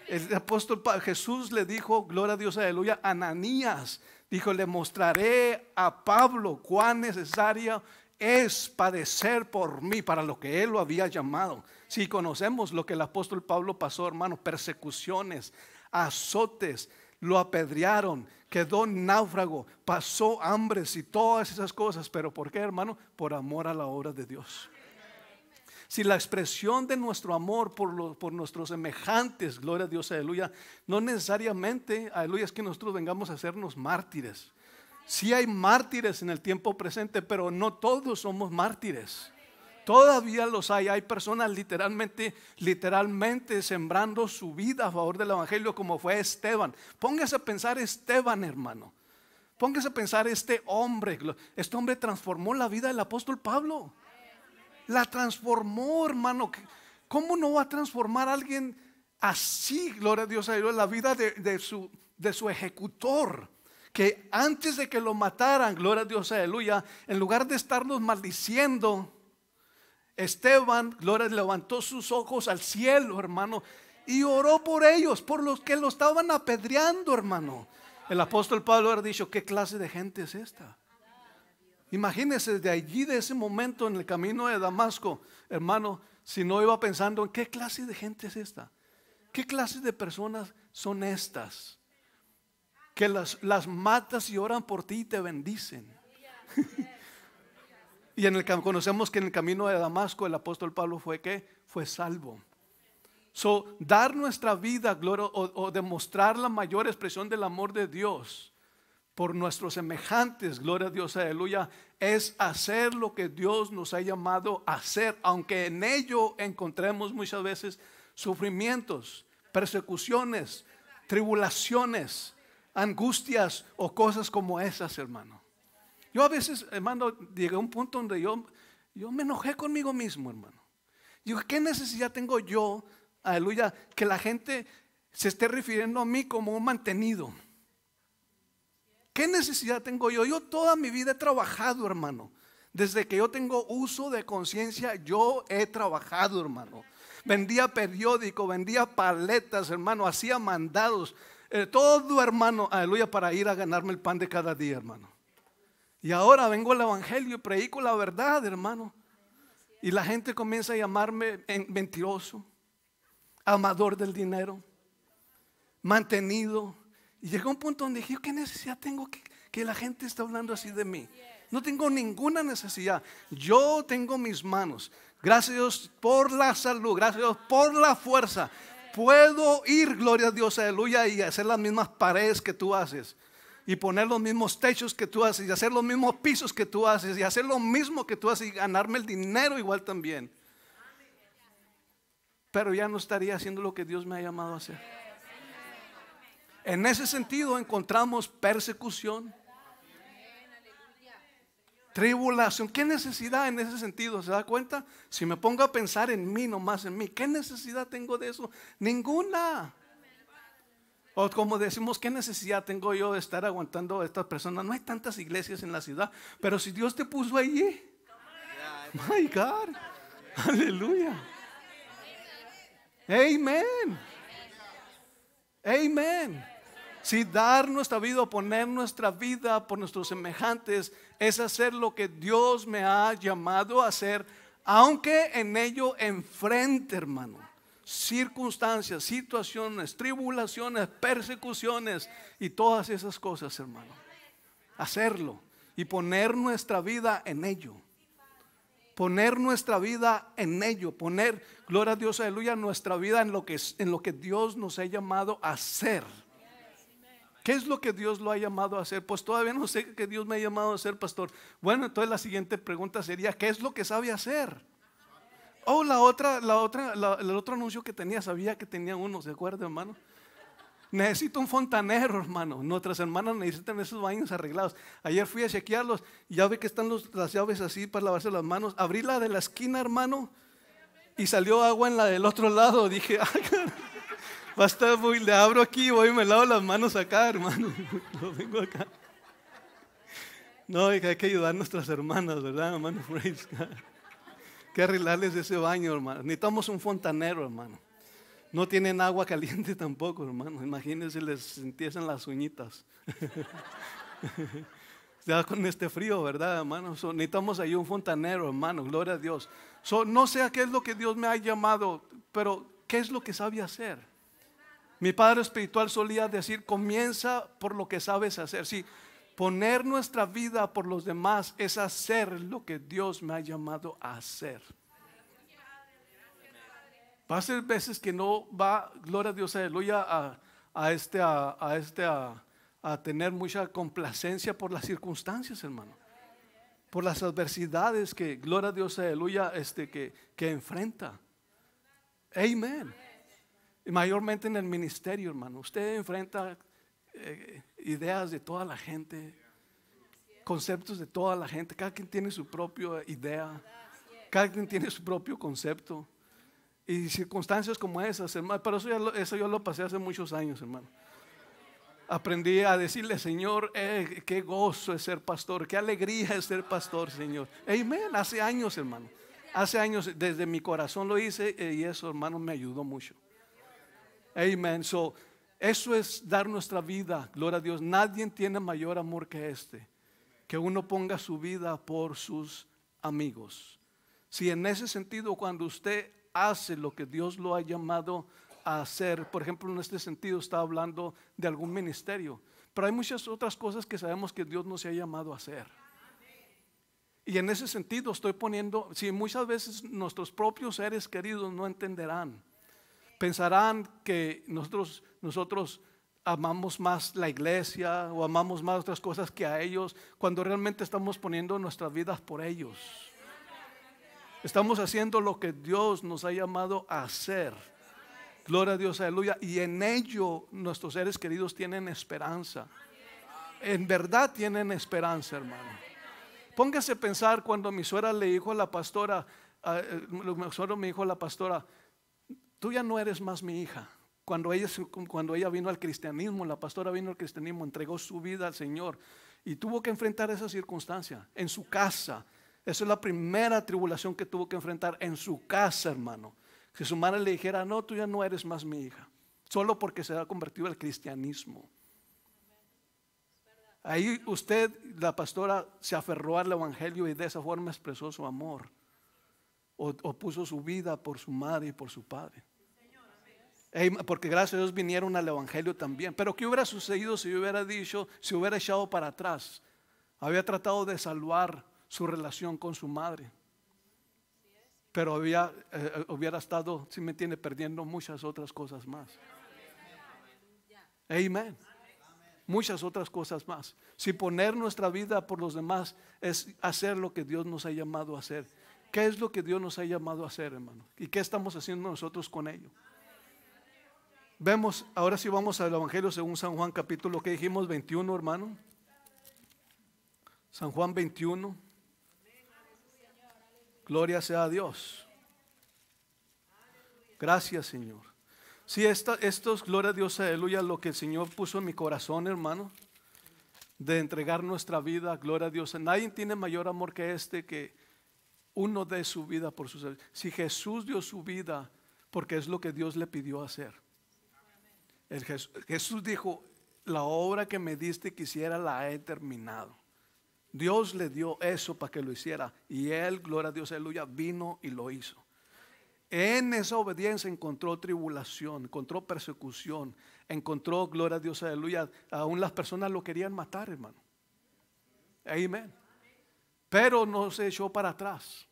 El apóstol Jesús le dijo, gloria a Dios, aleluya, Ananías. Dijo, le mostraré a Pablo cuán necesaria es padecer por mí, para lo que él lo había llamado. Si conocemos lo que el apóstol Pablo pasó, hermano persecuciones, azotes, lo apedrearon, quedó náufrago, pasó hambres y todas esas cosas. Pero ¿por qué, hermano? Por amor a la obra de Dios. Si la expresión de nuestro amor por, por nuestros semejantes, gloria a Dios, aleluya, no necesariamente, aleluya, es que nosotros vengamos a hacernos mártires. Si hay mártires en el tiempo presente, pero no todos somos mártires todavía los hay. Hay personas literalmente, literalmente sembrando su vida a favor del Evangelio como fue Esteban. Póngase a pensar Esteban, hermano. Póngase a pensar este hombre. Este hombre transformó la vida del apóstol Pablo. La transformó, hermano. ¿Cómo no va a transformar a alguien así, gloria a Dios, la vida de, su, de su ejecutor? Que antes de que lo mataran, gloria a Dios, aleluya, en lugar de estarnos maldiciendo, Esteban, gloria, levantó sus ojos al cielo, hermano, y oró por ellos, por los que lo estaban apedreando, hermano. El apóstol Pablo ha dicho, ¿qué clase de gente es esta? imagínese de allí, de ese momento en el camino de Damasco, hermano, si no iba pensando en qué clase de gente es esta, qué clase de personas son estas, que las, matas y oran por ti y te bendicen. (laughs) y en el, conocemos que en el camino de Damasco el apóstol Pablo fue que fue salvo. So, dar nuestra vida, gloria, o demostrar la mayor expresión del amor de Dios por nuestros semejantes, gloria a Dios, aleluya, es hacer lo que Dios nos ha llamado a hacer, aunque en ello encontremos muchas veces sufrimientos, persecuciones, tribulaciones, angustias o cosas como esas, hermano. Yo a veces, hermano, llegué a un punto donde yo, yo me enojé conmigo mismo, hermano. Yo ¿qué necesidad tengo yo, aleluya, que la gente se esté refiriendo a mí como un mantenido? ¿Qué necesidad tengo yo? Yo toda mi vida he trabajado, hermano. Desde que yo tengo uso de conciencia, yo he trabajado, hermano. Vendía periódico, vendía paletas, hermano, hacía mandados. Eh, todo, hermano, aleluya, para ir a ganarme el pan de cada día, hermano. Y ahora vengo al Evangelio y predico la verdad, hermano. Y la gente comienza a llamarme mentiroso, amador del dinero, mantenido, y llegó un punto donde dije, ¿qué necesidad tengo que, la gente está hablando así de mí? No tengo ninguna necesidad. Yo tengo mis manos. Gracias por la salud, gracias por la fuerza. Puedo ir, gloria a Dios, aleluya, y hacer las mismas paredes que tú haces. Y poner los mismos techos que tú haces, y hacer los mismos pisos que tú haces, y hacer lo mismo que tú haces, y ganarme el dinero igual también. Pero ya no estaría haciendo lo que Dios me ha llamado a hacer. En ese sentido encontramos persecución, tribulación. ¿Qué necesidad en ese sentido? ¿Se da cuenta? Si me pongo a pensar en mí, nomás en mí, ¿qué necesidad tengo de eso? Ninguna. O como decimos, ¿qué necesidad tengo yo de estar aguantando a estas personas? No hay tantas iglesias en la ciudad, pero si Dios te puso allí, my God, aleluya. amen Amen. Si dar nuestra vida poner nuestra vida por nuestros semejantes es hacer lo que Dios me ha llamado a hacer, aunque en ello enfrente, hermano, circunstancias, situaciones, tribulaciones, persecuciones y todas esas cosas, hermano. Hacerlo y poner nuestra vida en ello. Poner nuestra vida en ello, poner, gloria a Dios, aleluya, nuestra vida en lo que, en lo que Dios nos ha llamado a hacer ¿Qué es lo que Dios lo ha llamado a hacer? Pues todavía no sé qué Dios me ha llamado a hacer, pastor. Bueno, entonces la siguiente pregunta sería, ¿qué es lo que sabe hacer? Oh, la otra, la otra, el otro anuncio que tenía, sabía que tenía uno, ¿se acuerda, hermano? Necesito un fontanero, hermano. Nuestras hermanas necesitan esos baños arreglados. Ayer fui a chequearlos ya ve que están las llaves así para lavarse las manos. Abrí la de la esquina, hermano, y salió agua en la del otro lado. Dije, (laughs) ah, Va le abro aquí, voy y me lavo las manos acá, hermano. Lo (laughs) vengo acá. No, hay que ayudar a nuestras hermanas, ¿verdad, hermano? Hay Que arreglarles ese baño, hermano. Necesitamos un fontanero, hermano. No tienen agua caliente (laughs) tampoco, hermano. Imagínense, les sintiesen las uñitas. (laughs) ya con este frío, ¿verdad, hermano? necesitamos ahí un fontanero, hermano, gloria a Dios. no sé a qué es lo que Dios me ha llamado, pero ¿qué es lo que sabe hacer? Mi padre espiritual solía decir, comienza por lo que sabes hacer. Sí, poner nuestra vida por los demás es hacer lo que Dios me ha llamado a hacer. Va a ser veces que no va, gloria a Dios, aleluya, a, este, a, este, a, tener mucha complacencia por las circunstancias, hermano. Por las adversidades que, gloria a Dios, aleluya, este, que, que enfrenta. Amén mayormente en el ministerio, hermano. Usted enfrenta eh, ideas de toda la gente, conceptos de toda la gente. Cada quien tiene su propia idea, cada quien tiene su propio concepto. Y circunstancias como esas, hermano. Pero eso, ya eso yo lo pasé hace muchos años, hermano. Aprendí a decirle, Señor, eh, qué gozo es ser pastor, qué alegría es ser pastor, Señor. Amén, hace años, hermano. Hace años, desde mi corazón lo hice eh, y eso, hermano, me ayudó mucho. Amen. So, eso es dar nuestra vida, gloria a Dios. Nadie tiene mayor amor que este, que uno ponga su vida por sus amigos. Si en ese sentido, cuando usted hace lo que Dios lo ha llamado a hacer, por ejemplo, en este sentido está hablando de algún ministerio, pero hay muchas otras cosas que sabemos que Dios nos ha llamado a hacer. Y en ese sentido estoy poniendo, si muchas veces nuestros propios seres queridos no entenderán, pensarán que nosotros, nosotros amamos más la iglesia o amamos más otras cosas que a ellos, cuando realmente estamos poniendo nuestras vidas por ellos. Estamos haciendo lo que Dios nos ha llamado a hacer. Gloria a Dios, aleluya. Y en ello nuestros seres queridos tienen esperanza. En verdad tienen esperanza, hermano. Póngase a pensar cuando mi suegra le dijo a la pastora, eh, mi suegra me dijo a la pastora, tú ya no eres más mi hija. Cuando ella, cuando ella vino al cristianismo, la pastora vino al cristianismo, entregó su vida al Señor y tuvo que enfrentar esa circunstancia en su casa. Esa es la primera tribulación que tuvo que enfrentar en su casa, hermano. que su madre le dijera, no, tú ya no eres más mi hija, solo porque se ha convertido al cristianismo. Ahí usted, la pastora, se aferró al Evangelio y de esa forma expresó su amor o, puso su vida por su madre y por su padre. Porque gracias a Dios vinieron al Evangelio también. Pero ¿qué hubiera sucedido si hubiera dicho, si hubiera echado para atrás? Había tratado de salvar su relación con su madre. Pero había, eh, eh, hubiera estado, si me tiene perdiendo muchas otras cosas más. Amén. Muchas otras cosas más. Si poner nuestra vida por los demás es hacer lo que Dios nos ha llamado a hacer. ¿Qué es lo que Dios nos ha llamado a hacer, hermano? ¿Y qué estamos haciendo nosotros con ello? Vemos, ahora sí vamos al Evangelio según San Juan capítulo que dijimos 21, hermano. San Juan 21. Gloria sea a Dios. Gracias, Señor. Sí, esta, esto gloria a Dios, aleluya, lo que el Señor puso en mi corazón, hermano, de entregar nuestra vida, gloria a Dios. Nadie tiene mayor amor que este que uno de su vida por sus Si Jesús dio su vida, porque es lo que Dios le pidió hacer. El Jesús, dijo, la obra que me diste quisiera la he terminado. Dios le dio eso para que lo hiciera. Y él, gloria a Dios, aleluya, vino y lo hizo. En esa obediencia encontró tribulación, encontró persecución, encontró, gloria a Dios, aleluya. Aún las personas lo querían matar, hermano. Amén. Pero no se echó para atrás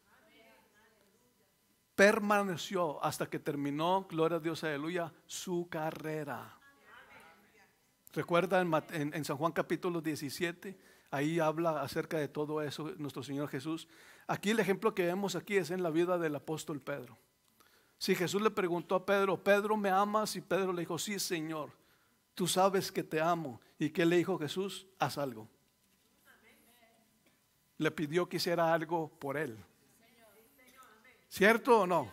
permaneció hasta que terminó, gloria a Dios, aleluya, su carrera. Recuerda en, San Juan capítulo 17, ahí habla acerca de todo eso nuestro Señor Jesús. Aquí el ejemplo que vemos aquí es en la vida del apóstol Pedro. Si Jesús le preguntó a Pedro, Pedro, ¿me amas? Y Pedro le dijo, sí, Señor, tú sabes que te amo. ¿Y qué le dijo Jesús? Haz algo. Le pidió que hiciera algo por él. ¿Cierto o no?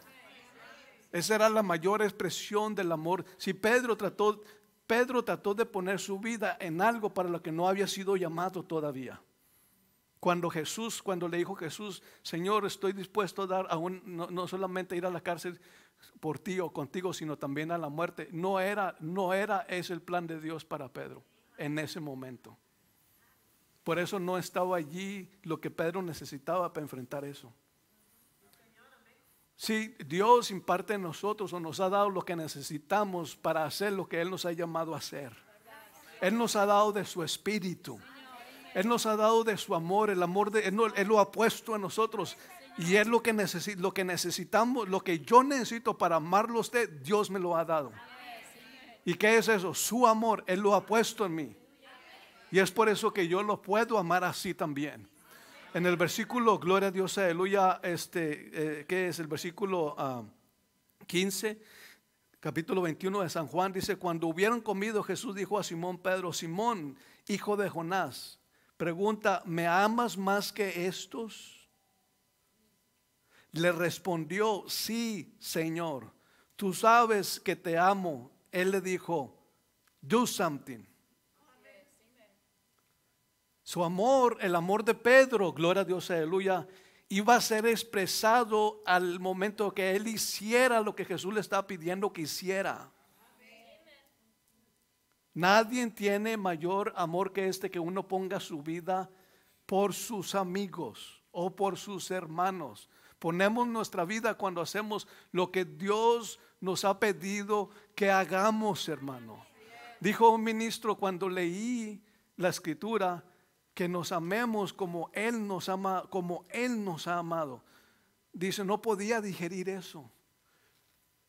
Esa era la mayor expresión del amor. Si Pedro trató, Pedro trató de poner su vida en algo para lo que no había sido llamado todavía. Cuando Jesús, cuando le dijo Jesús, Señor, estoy dispuesto a dar no, no solamente ir a la cárcel por ti o contigo, sino también a la muerte. No era, no era ese el plan de Dios para Pedro en ese momento. Por eso no estaba allí lo que Pedro necesitaba para enfrentar eso. Si Dios imparte en nosotros o nos ha dado lo que necesitamos para hacer lo que Él nos ha llamado a hacer. Él nos ha dado de su espíritu. Él nos ha dado de su amor, el amor de Él, lo ha puesto en nosotros. Y es lo que, lo que necesitamos, lo que yo necesito para amarlo a usted, Dios me lo ha dado. ¿Y qué es eso? Su amor, Él lo ha puesto en mí. Y es por eso que yo lo puedo amar así también. En el versículo, gloria a Dios, aleluya, este, eh, que es? El versículo 15, ah, capítulo 21 de San Juan, dice, cuando hubieron comido, Jesús dijo a Simón Pedro, Simón, hijo de Jonás, pregunta, ¿me amas más que estos? Le respondió, sí, Señor, tú sabes que te amo. Él le dijo, do something. Su amor, el amor de Pedro, gloria a Dios, aleluya, iba a ser expresado al momento que él hiciera lo que Jesús le estaba pidiendo que hiciera. Nadie tiene mayor amor que este que uno ponga su vida por sus amigos o por sus hermanos. Ponemos nuestra vida cuando hacemos lo que Dios nos ha pedido que hagamos, hermano. Dijo un ministro cuando leí la escritura, que nos amemos como Él nos ama, como Él nos ha amado. Dice, no podía digerir eso.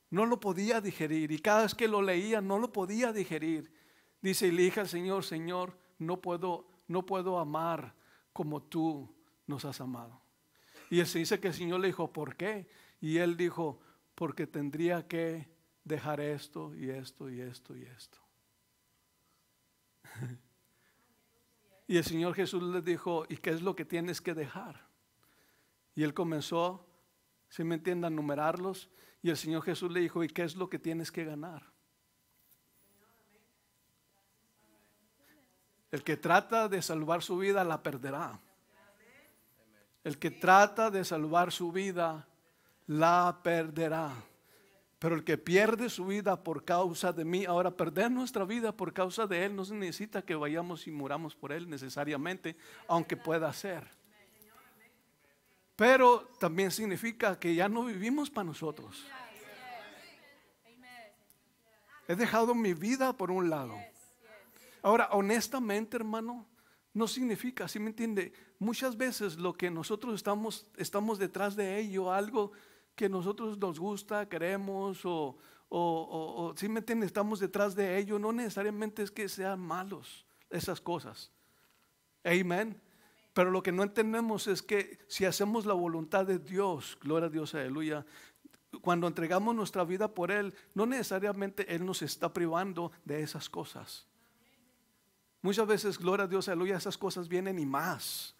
No lo podía digerir. Y cada vez que lo leía, no lo podía digerir. Dice, elija, al Señor, Señor, no puedo, no puedo amar como tú nos has amado. Y él se dice que el Señor le dijo, ¿por qué? Y él dijo, porque tendría que dejar esto y esto y esto y esto. (laughs) Y el Señor Jesús le dijo, ¿y qué es lo que tienes que dejar? Y él comenzó, si me entiendan, a numerarlos. Y el Señor Jesús le dijo, ¿y qué es lo que tienes que ganar? El que trata de salvar su vida la perderá. El que trata de salvar su vida la perderá. Pero el que pierde su vida por causa de mí, ahora perder nuestra vida por causa de Él no se necesita que vayamos y muramos por Él necesariamente, aunque pueda ser. Pero también significa que ya no vivimos para nosotros. He dejado mi vida por un lado. Ahora, honestamente, hermano, no significa, si me entiende? Muchas veces lo que nosotros estamos, estamos detrás de ello, algo que nosotros nos gusta, queremos o, o, si meten estamos detrás de ello, no necesariamente es que sean malos esas cosas. Amén. Pero lo que no entendemos es que si hacemos la voluntad de Dios, gloria a Dios, aleluya, cuando entregamos nuestra vida por Él, no necesariamente Él nos está privando de esas cosas. Muchas veces, gloria a Dios, aleluya, esas cosas vienen y más.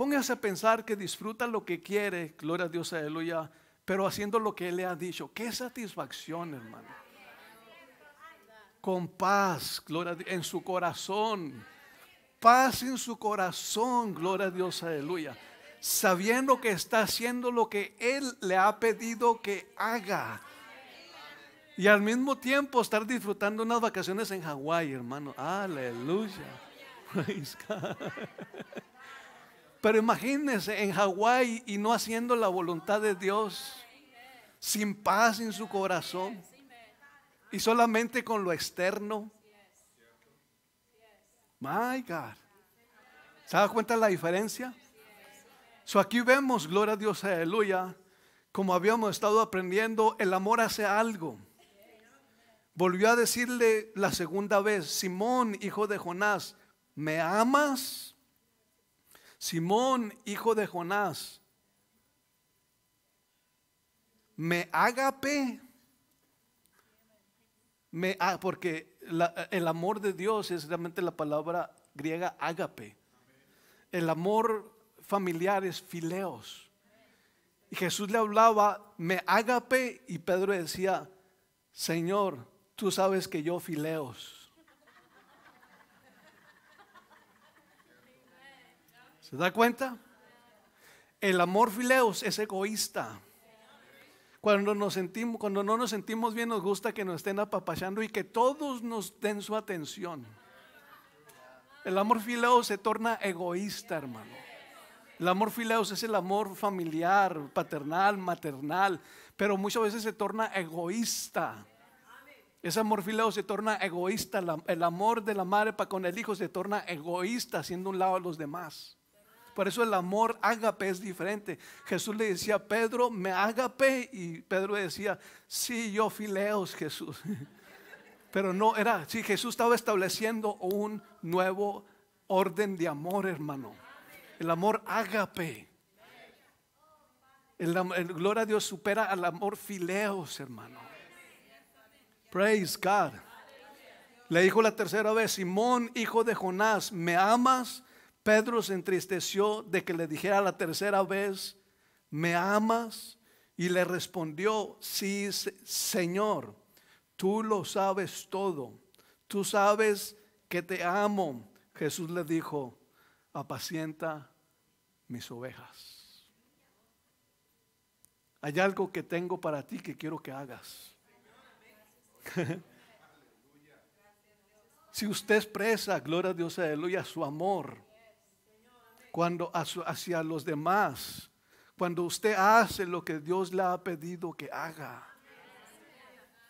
Póngase a pensar que disfruta lo que quiere, gloria a Dios, aleluya, pero haciendo lo que Él le ha dicho. Qué satisfacción, hermano. Con paz, gloria en su corazón. Paz en su corazón, gloria a Dios, aleluya. Sabiendo que está haciendo lo que Él le ha pedido que haga. Y al mismo tiempo estar disfrutando unas vacaciones en Hawái, hermano. Aleluya. (laughs) Pero imagínense en Hawái y no haciendo la voluntad de Dios, sin paz en su corazón y solamente con lo externo. My God. ¿Se da cuenta la diferencia? So aquí vemos, gloria a Dios, aleluya, como habíamos estado aprendiendo, el amor hace algo. Volvió a decirle la segunda vez, Simón, hijo de Jonás, ¿me amas? Simón, hijo de Jonás, me agape, me, ah, porque el amor de Dios es realmente la palabra griega ágape. El amor familiar es fileos. Y Jesús le hablaba, me agape, y Pedro decía, Señor, tú sabes que yo fileos. ¿Se da cuenta? El amor fileos es egoísta. Cuando, nos sentimos, cuando no nos sentimos bien, nos gusta que nos estén apapachando y que todos nos den su atención. El amor fileo se torna egoísta, hermano. El amor fileos es el amor familiar, paternal, maternal, pero muchas veces se torna egoísta. Ese amor fileo se torna egoísta. El amor de la madre para con el hijo se torna egoísta, haciendo un lado a los demás. Por eso el amor ágape es diferente. Jesús le decía a Pedro, me ágape. Y Pedro le decía, sí, yo fileos, Jesús. (laughs) Pero no era, sí, Jesús estaba estableciendo un nuevo orden de amor, hermano. El amor ágape. El, el, gloria a Dios supera al amor fileos, hermano. Praise God. Le dijo la tercera vez, Simón, hijo de Jonás, ¿me amas? Pedro se entristeció de que le dijera la tercera vez, ¿me amas? Y le respondió, sí, Señor, tú lo sabes todo, tú sabes que te amo. Jesús le dijo, apacienta mis ovejas. Hay algo que tengo para ti que quiero que hagas. (laughs) si usted expresa, gloria a Dios, aleluya, su amor cuando hacia los demás, cuando usted hace lo que Dios le ha pedido que haga.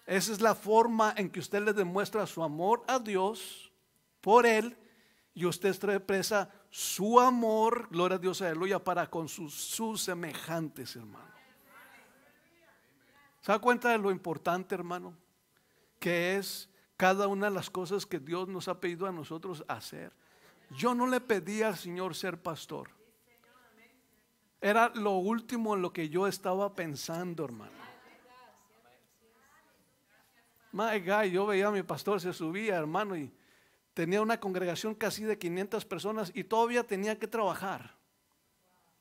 Esa es la forma en que usted le demuestra su amor a Dios por Él y usted expresa su amor, gloria a Dios, aleluya, para con sus, sus semejantes, hermano. ¿Se da cuenta de lo importante, hermano? Que es cada una de las cosas que Dios nos ha pedido a nosotros hacer. Yo no le pedía al Señor ser pastor. Era lo último en lo que yo estaba pensando, hermano. My God, yo veía a mi pastor, se subía, hermano, y tenía una congregación casi de 500 personas y todavía tenía que trabajar.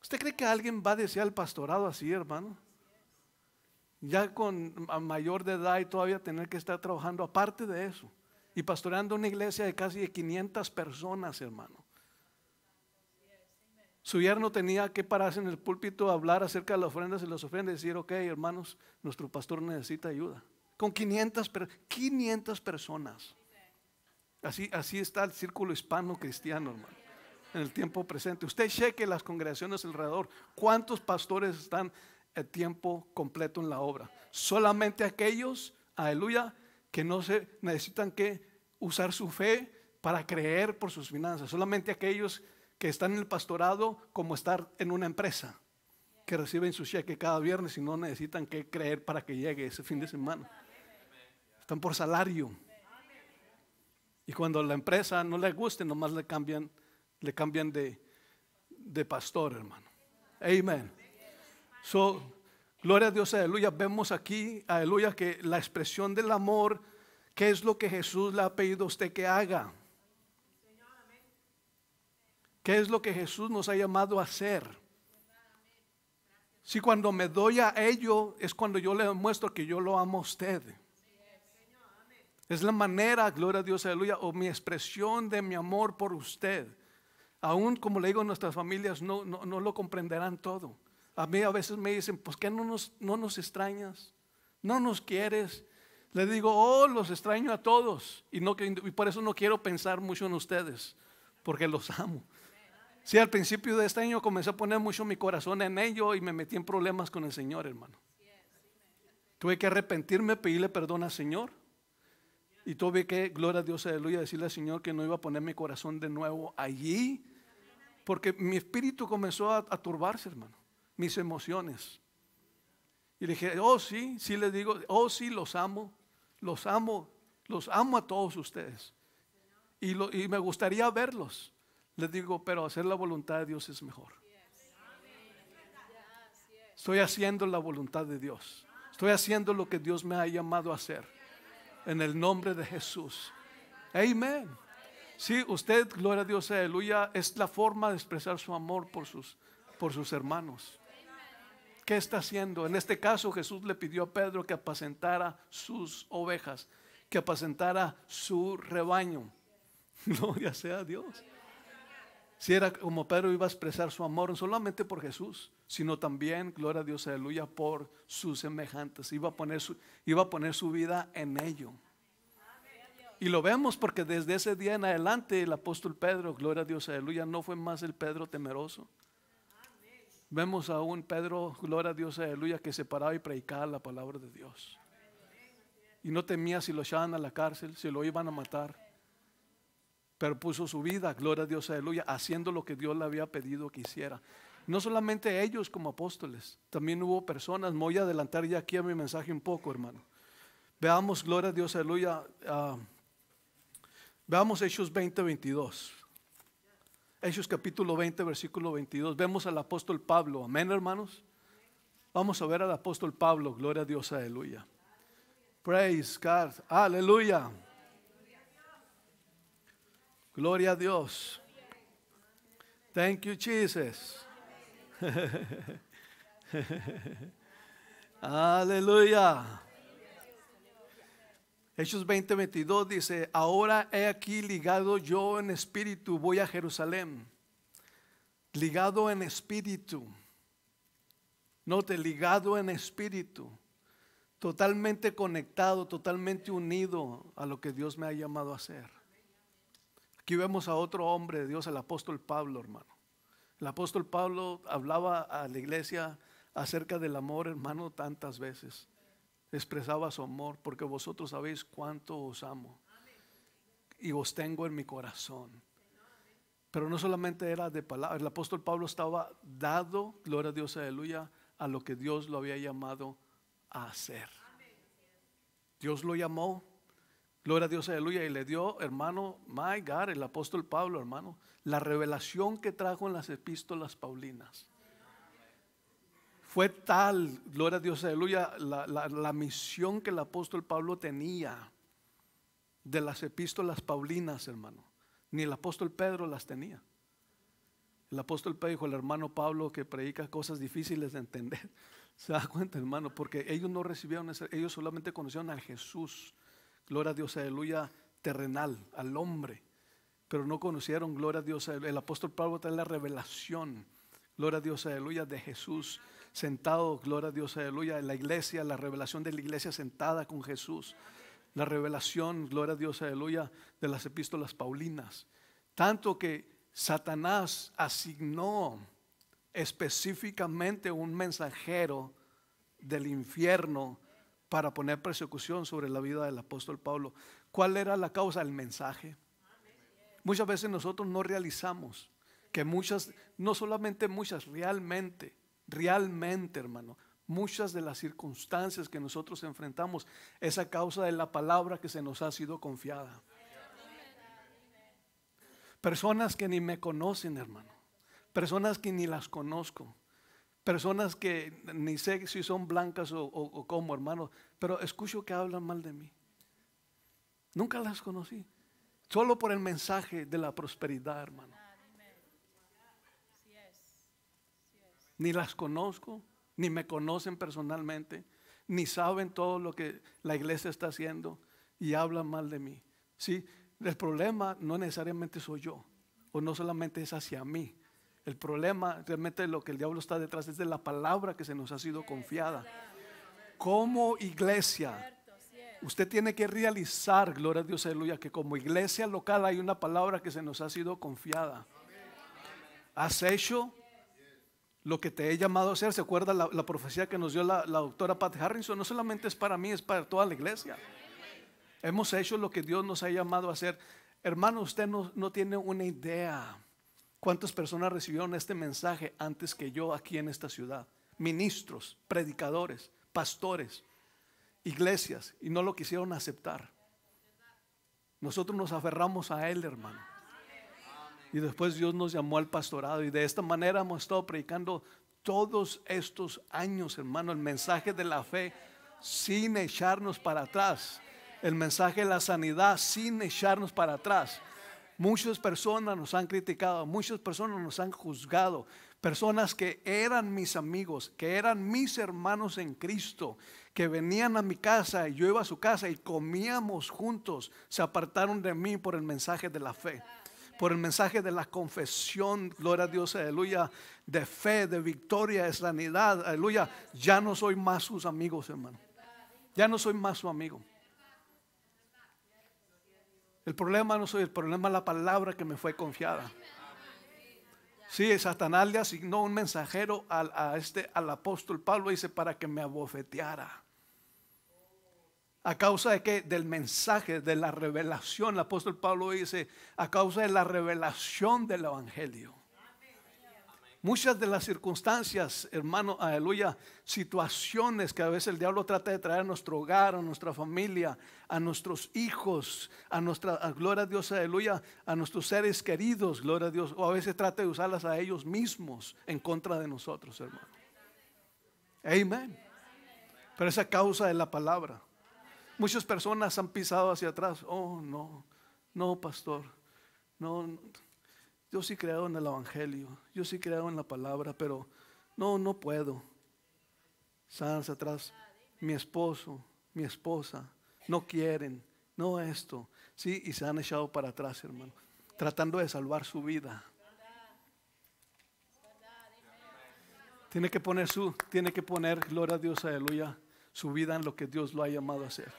¿Usted cree que alguien va a desear el pastorado así, hermano? Ya con mayor de edad y todavía tener que estar trabajando aparte de eso y pastoreando una iglesia de casi 500 personas, hermano. Su yerno tenía que pararse en el púlpito a hablar acerca de las ofrendas y las ofrendas y decir, ok, hermanos, nuestro pastor necesita ayuda. Con 500, 500 personas. Así, así está el círculo hispano-cristiano, hermano, en el tiempo presente. Usted cheque las congregaciones alrededor. ¿Cuántos pastores están a tiempo completo en la obra? Solamente aquellos, aleluya, que no se necesitan que usar su fe para creer por sus finanzas, solamente aquellos que están en el pastorado como estar en una empresa, que reciben su cheque cada viernes y no necesitan que creer para que llegue ese fin de semana. Están por salario. Y cuando la empresa no le guste, nomás le cambian, le cambian de, pastor, hermano. amen So, Gloria a Dios, aleluya. Vemos aquí, aleluya, que la expresión del amor, ¿qué es lo que Jesús le ha pedido a usted que haga? ¿Qué es lo que Jesús nos ha llamado a hacer? Si cuando me doy a ello es cuando yo le muestro que yo lo amo a usted. Es la manera, gloria a Dios, aleluya, o mi expresión de mi amor por usted. Aún como le digo, nuestras familias no, no lo comprenderán todo. A mí a veces me dicen, pues qué no nos, no nos extrañas, no nos quieres. Le digo, oh, los extraño a todos. Y, no, por eso no quiero pensar mucho en ustedes, porque los amo. Sí, al principio de este año comencé a poner mucho mi corazón en ello y me metí en problemas con el Señor, hermano. Tuve que arrepentirme, pedirle perdón al Señor. Y tuve que, gloria a Dios, aleluya, decirle al Señor que no iba a poner mi corazón de nuevo allí. Porque mi espíritu comenzó a, a turbarse, hermano mis emociones. Y le dije, oh sí, sí les digo, oh sí, los amo, los amo, los amo a todos ustedes. Y, lo, y me gustaría verlos. Les digo, pero hacer la voluntad de Dios es mejor. Estoy haciendo la voluntad de Dios. Estoy haciendo lo que Dios me ha llamado a hacer. En el nombre de Jesús. Amén. Sí, usted, gloria a Dios, aleluya, es la forma de expresar su amor por sus, por sus hermanos. ¿Qué está haciendo? En este caso Jesús le pidió a Pedro que apacentara sus ovejas, que apacentara su rebaño. (laughs) Gloria sea Dios. Si era como Pedro iba a expresar su amor no solamente por Jesús, sino también, gloria a Dios, aleluya, por sus semejantes. Iba a poner su, iba a poner su vida en ello. Y lo vemos porque desde ese día en adelante el apóstol Pedro, gloria a Dios, aleluya, no fue más el Pedro temeroso, Vemos a un Pedro, gloria a Dios, aleluya, que se paraba y predicaba la palabra de Dios. Y no temía si lo echaban a la cárcel, si lo iban a matar. Pero puso su vida, gloria a Dios, aleluya, haciendo lo que Dios le había pedido que hiciera. No solamente ellos como apóstoles, también hubo personas. Me voy a adelantar ya aquí a mi mensaje un poco, hermano. Veamos, gloria a Dios, aleluya. Ah, veamos Hechos 20, 22. Hechos capítulo 20, versículo 22. Vemos al apóstol Pablo. Amén, hermanos. Vamos a ver al apóstol Pablo. Gloria a Dios, aleluya. Praise God. Aleluya. Gloria a Dios. Thank you, Jesus. (laughs) aleluya. Hechos 20, 22 dice, ahora he aquí ligado yo en espíritu, voy a Jerusalén. Ligado en espíritu. Note, ligado en espíritu. Totalmente conectado, totalmente unido a lo que Dios me ha llamado a hacer. Aquí vemos a otro hombre de Dios, el apóstol Pablo, hermano. El apóstol Pablo hablaba a la iglesia acerca del amor, hermano, tantas veces expresaba su amor, porque vosotros sabéis cuánto os amo y os tengo en mi corazón. Pero no solamente era de palabra, el apóstol Pablo estaba dado, gloria a Dios, aleluya, a lo que Dios lo había llamado a hacer. Dios lo llamó, gloria a Dios, aleluya, y le dio, hermano, my God, el apóstol Pablo, hermano, la revelación que trajo en las epístolas paulinas. Fue tal, gloria a Dios, aleluya, la, misión que el apóstol Pablo tenía de las epístolas paulinas, hermano. Ni el apóstol Pedro las tenía. El apóstol Pedro dijo, el hermano Pablo que predica cosas difíciles de entender. (laughs) Se da cuenta, hermano, porque ellos no recibieron, ellos solamente conocieron al Jesús. Gloria a Dios, aleluya, terrenal, al hombre. Pero no conocieron, gloria a Dios, el apóstol Pablo trae la revelación. Gloria a Dios, aleluya, de Jesús sentado, gloria a Dios, aleluya, en la iglesia, la revelación de la iglesia sentada con Jesús, la revelación, gloria a Dios, aleluya, de las epístolas paulinas. Tanto que Satanás asignó específicamente un mensajero del infierno para poner persecución sobre la vida del apóstol Pablo. ¿Cuál era la causa? del mensaje. Muchas veces nosotros no realizamos que muchas, no solamente muchas, realmente Realmente, hermano, muchas de las circunstancias que nosotros enfrentamos es a causa de la palabra que se nos ha sido confiada. Personas que ni me conocen, hermano. Personas que ni las conozco. Personas que ni sé si son blancas o, o, cómo, hermano. Pero escucho que hablan mal de mí. Nunca las conocí. Solo por el mensaje de la prosperidad, hermano. ni las conozco, ni me conocen personalmente, ni saben todo lo que la iglesia está haciendo y hablan mal de mí. ¿Sí? El problema no necesariamente soy yo, o no solamente es hacia mí. El problema realmente lo que el diablo está detrás es de la palabra que se nos ha sido confiada. Como iglesia, usted tiene que realizar, gloria a Dios, aleluya, que como iglesia local hay una palabra que se nos ha sido confiada. ¿Has hecho? lo que te he llamado a hacer, ¿se acuerda la, profecía que nos dio la, doctora Pat Harrison? No solamente es para mí, es para toda la iglesia. Hemos hecho lo que Dios nos ha llamado a hacer. Hermano, usted no, no tiene una idea cuántas personas recibieron este mensaje antes que yo aquí en esta ciudad. Ministros, predicadores, pastores, iglesias, y no lo quisieron aceptar. Nosotros nos aferramos a Él, hermano. Y después Dios nos llamó al pastorado. Y de esta manera hemos estado predicando todos estos años, hermano, el mensaje de la fe sin echarnos para atrás. El mensaje de la sanidad sin echarnos para atrás. Muchas personas nos han criticado, muchas personas nos han juzgado, personas que eran mis amigos, que eran mis hermanos en Cristo, que venían a mi casa y yo iba a su casa y comíamos juntos, se apartaron de mí por el mensaje de la fe por el mensaje de la confesión, gloria a Dios, aleluya, de fe, de victoria, de sanidad, aleluya. Ya no soy más sus amigos, hermano. Ya no soy más su amigo. El problema no soy, el problema es la palabra que me fue confiada. Sí, Satanás le asignó un mensajero al, a este, al apóstol Pablo, dice, para que me abofeteara. A causa de que del mensaje, de la revelación, el apóstol Pablo dice, a causa de la revelación del evangelio. Muchas de las circunstancias, hermano, aleluya, situaciones que a veces el diablo trata de traer a nuestro hogar, a nuestra familia, a nuestros hijos, a nuestra, gloria a Dios, aleluya, a nuestros seres queridos, gloria a Dios, o a veces trata de usarlas a ellos mismos en contra de nosotros, hermano. Amén. Pero esa causa de la palabra. Muchas personas han pisado hacia atrás. Oh, no, no, pastor. No, yo sí creo en el Evangelio, yo sí creo en la palabra, pero no, no puedo. hacia atrás, mi esposo, mi esposa, no quieren, no esto. Sí, y se han echado para atrás, hermano, tratando de salvar su vida. Tiene que poner su, tiene que poner, gloria a Dios, aleluya, su vida en lo que Dios lo ha llamado a hacer.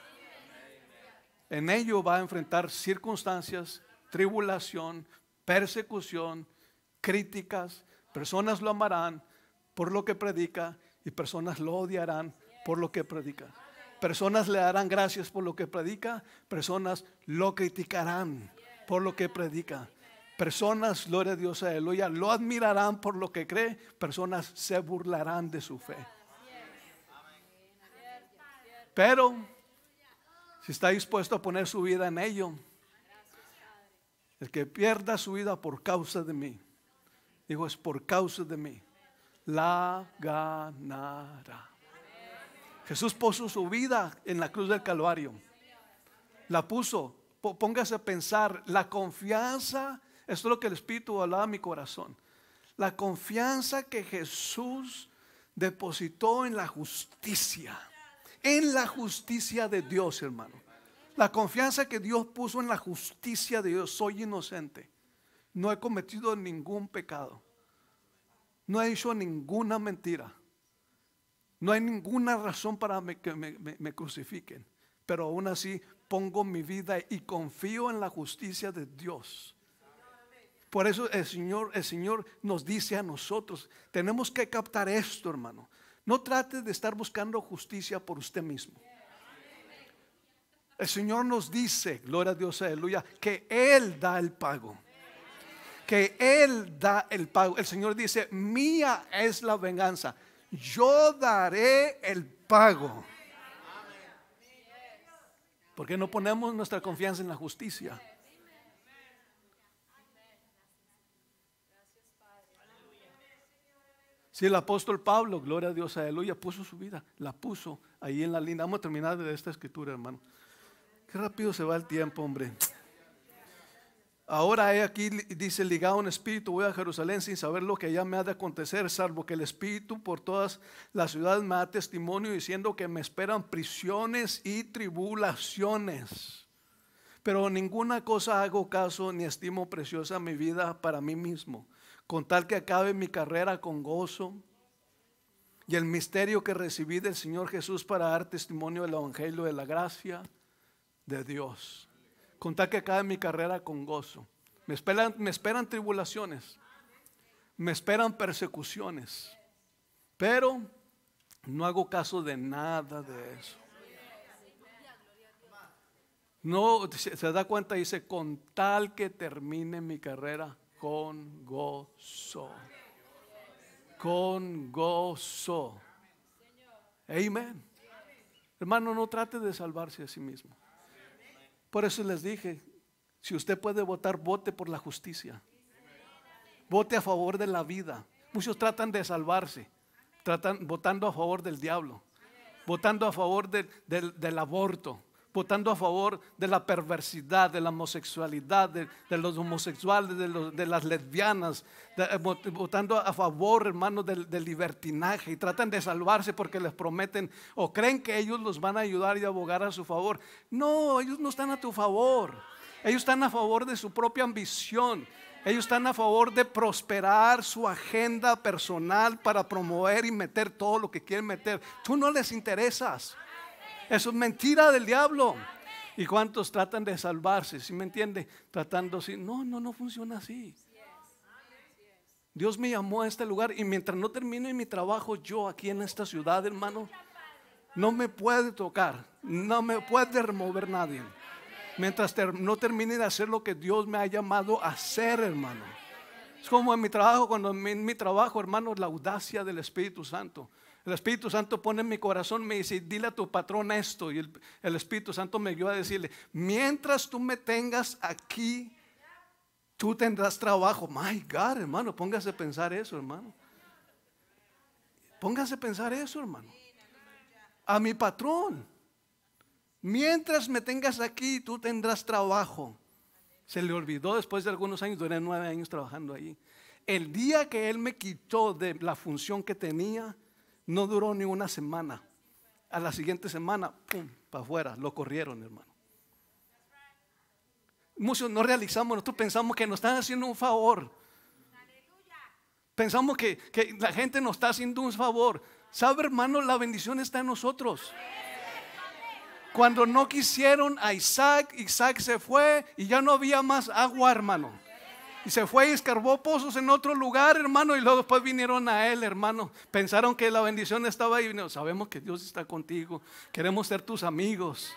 En ello va a enfrentar circunstancias, tribulación, persecución, críticas. Personas lo amarán por lo que predica y personas lo odiarán por lo que predica. Personas le darán gracias por lo que predica, personas lo criticarán por lo que predica. Personas, gloria a Dios, aleluya, lo admirarán por lo que cree, personas se burlarán de su fe. Pero si está dispuesto a poner su vida en ello. El que pierda su vida por causa de mí, Dijo es por causa de mí, la ganará. Jesús puso su vida en la cruz del Calvario. La puso. Póngase a pensar, la confianza, esto es lo que el Espíritu hablaba a mi corazón. La confianza que Jesús depositó en la justicia en la justicia de Dios, hermano. La confianza que Dios puso en la justicia de Dios. Soy inocente. No he cometido ningún pecado. No he hecho ninguna mentira. No hay ninguna razón para que me, me crucifiquen. Pero aún así pongo mi vida y confío en la justicia de Dios. Por eso el Señor, el Señor nos dice a nosotros, tenemos que captar esto, hermano. No trate de estar buscando justicia por usted mismo. El Señor nos dice, gloria a Dios, aleluya, que Él da el pago. Que Él da el pago. El Señor dice, mía es la venganza. Yo daré el pago. Porque no ponemos nuestra confianza en la justicia? Si el apóstol Pablo, gloria a Dios, aleluya, puso su vida, la puso ahí en la línea. Vamos a terminar de esta escritura, hermano. Qué rápido se va el tiempo, hombre. Ahora he aquí, dice, ligado un espíritu, voy a Jerusalén sin saber lo que allá me ha de acontecer, salvo que el espíritu por todas las ciudades me da testimonio diciendo que me esperan prisiones y tribulaciones. Pero ninguna cosa hago caso ni estimo preciosa mi vida para mí mismo con tal que acabe mi carrera con gozo y el misterio que recibí del Señor Jesús para dar testimonio del Evangelio de la gracia de Dios. Con tal que acabe mi carrera con gozo. Me esperan, me esperan tribulaciones, me esperan persecuciones, pero no hago caso de nada de eso. No se da cuenta, dice, con tal que termine mi carrera con gozo. Con gozo. Amén. Hermano, no trate de salvarse a sí mismo. Por eso les dije, si usted puede votar, vote por la justicia. Vote a favor de la vida. Muchos tratan de salvarse, tratan, votando a favor del diablo, votando a favor del aborto, votando a favor de la perversidad, de la homosexualidad, de, los homosexuales, de, las lesbianas, eh, votando a favor, hermanos, del, del, libertinaje y tratan de salvarse porque les prometen o creen que ellos los van a ayudar y abogar a su favor. No, ellos no están a tu favor. Ellos están a favor de su propia ambición. Ellos están a favor de prosperar su agenda personal para promover y meter todo lo que quieren meter. Tú no les interesas. Eso es mentira del diablo. ¿Y cuántos tratan de salvarse? ¿Sí me entiende? Tratando así. No, no, no funciona así. Dios me llamó a este lugar y mientras no termine mi trabajo yo aquí en esta ciudad, hermano, no me puede tocar, no me puede remover nadie. Mientras no termine de hacer lo que Dios me ha llamado a hacer, hermano. Es como en mi trabajo, cuando en mi, en mi trabajo, hermano, la audacia del Espíritu Santo. El Espíritu Santo pone en mi corazón, me dice, dile a tu patrón esto. Y el, Espíritu Santo me guió a decirle, mientras tú me tengas aquí, tú tendrás trabajo. My God, hermano, póngase a pensar eso, hermano. Póngase a pensar eso, hermano. A mi patrón. Mientras me tengas aquí, tú tendrás trabajo. Se le olvidó después de algunos años, duré nueve años trabajando ahí. El día que él me quitó de la función que tenía, no duró ni una semana. A la siguiente semana, ¡pum!, para afuera, lo corrieron, hermano. Muchos no realizamos, nosotros pensamos que nos están haciendo un favor. Pensamos que, que la gente nos está haciendo un favor. ¿Sabe, hermano? La bendición está en nosotros. Cuando no quisieron a Isaac, Isaac se fue y ya no había más agua, hermano. Y se fue y escarbó pozos en otro lugar, hermano. Y luego después vinieron a él, hermano. Pensaron que la bendición estaba ahí. sabemos que Dios está contigo. Queremos ser tus amigos.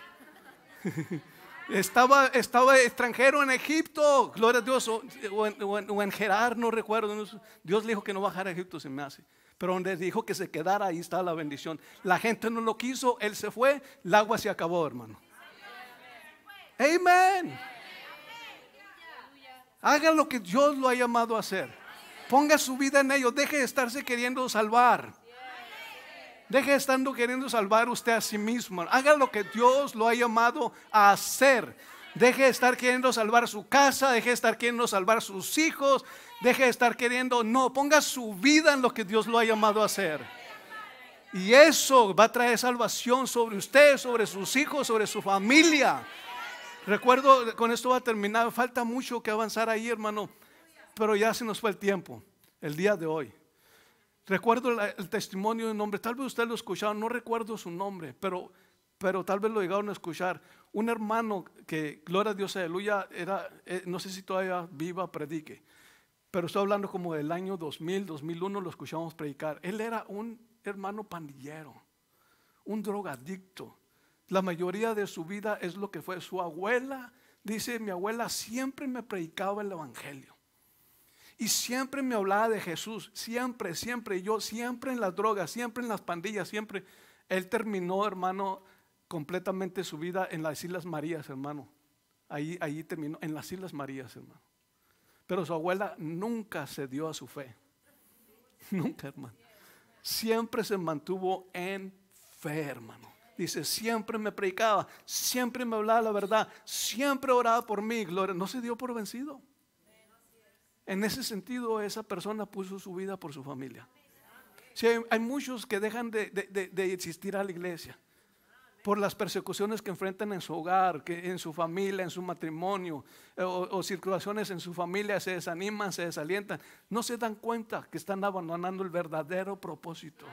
(laughs) estaba, estaba extranjero en Egipto. Gloria a Dios. O, en, Gerar, no recuerdo. Dios le dijo que no bajara a Egipto, se me hace. Pero donde dijo que se quedara, ahí está la bendición. La gente no lo quiso, él se fue, el agua se acabó, hermano. Amén. Haga lo que Dios lo ha llamado a hacer. Ponga su vida en ello. Deje de estarse queriendo salvar. Deje de estar queriendo salvar usted a sí mismo. Haga lo que Dios lo ha llamado a hacer. Deje de estar queriendo salvar su casa, deje de estar queriendo salvar sus hijos, deje de estar queriendo, no, ponga su vida en lo que Dios lo ha llamado a hacer. Y eso va a traer salvación sobre usted, sobre sus hijos, sobre su familia. Recuerdo, con esto va a terminar, falta mucho que avanzar ahí, hermano, pero ya se nos fue el tiempo, el día de hoy. Recuerdo el, testimonio de un hombre, tal vez usted lo escucharon, no recuerdo su nombre, pero, pero tal vez lo llegaron a escuchar. Un hermano que, gloria a Dios, aleluya, era, eh, no sé si todavía viva, predique, pero estoy hablando como del año 2000, 2001, lo escuchamos predicar. Él era un hermano pandillero, un drogadicto la mayoría de su vida es lo que fue su abuela. Dice, mi abuela siempre me predicaba el Evangelio. Y siempre me hablaba de Jesús, siempre, siempre. Yo siempre en las drogas, siempre en las pandillas, siempre. Él terminó, hermano, completamente su vida en las Islas Marías, hermano. Ahí, ahí terminó, en las Islas Marías, hermano. Pero su abuela nunca se dio a su fe. (laughs) Nunca, hermano. Siempre se mantuvo en fe, hermano. Dice, siempre me predicaba, siempre me hablaba la verdad, siempre oraba por mí, gloria. No se dio por vencido. En ese sentido, esa persona puso su vida por su familia. Si hay, muchos que dejan de, existir a la iglesia por las persecuciones que enfrentan en su hogar, que en su familia, en su matrimonio, eh, o, o circulaciones en su familia, se desaniman, se desalientan, no se dan cuenta que están abandonando el verdadero propósito.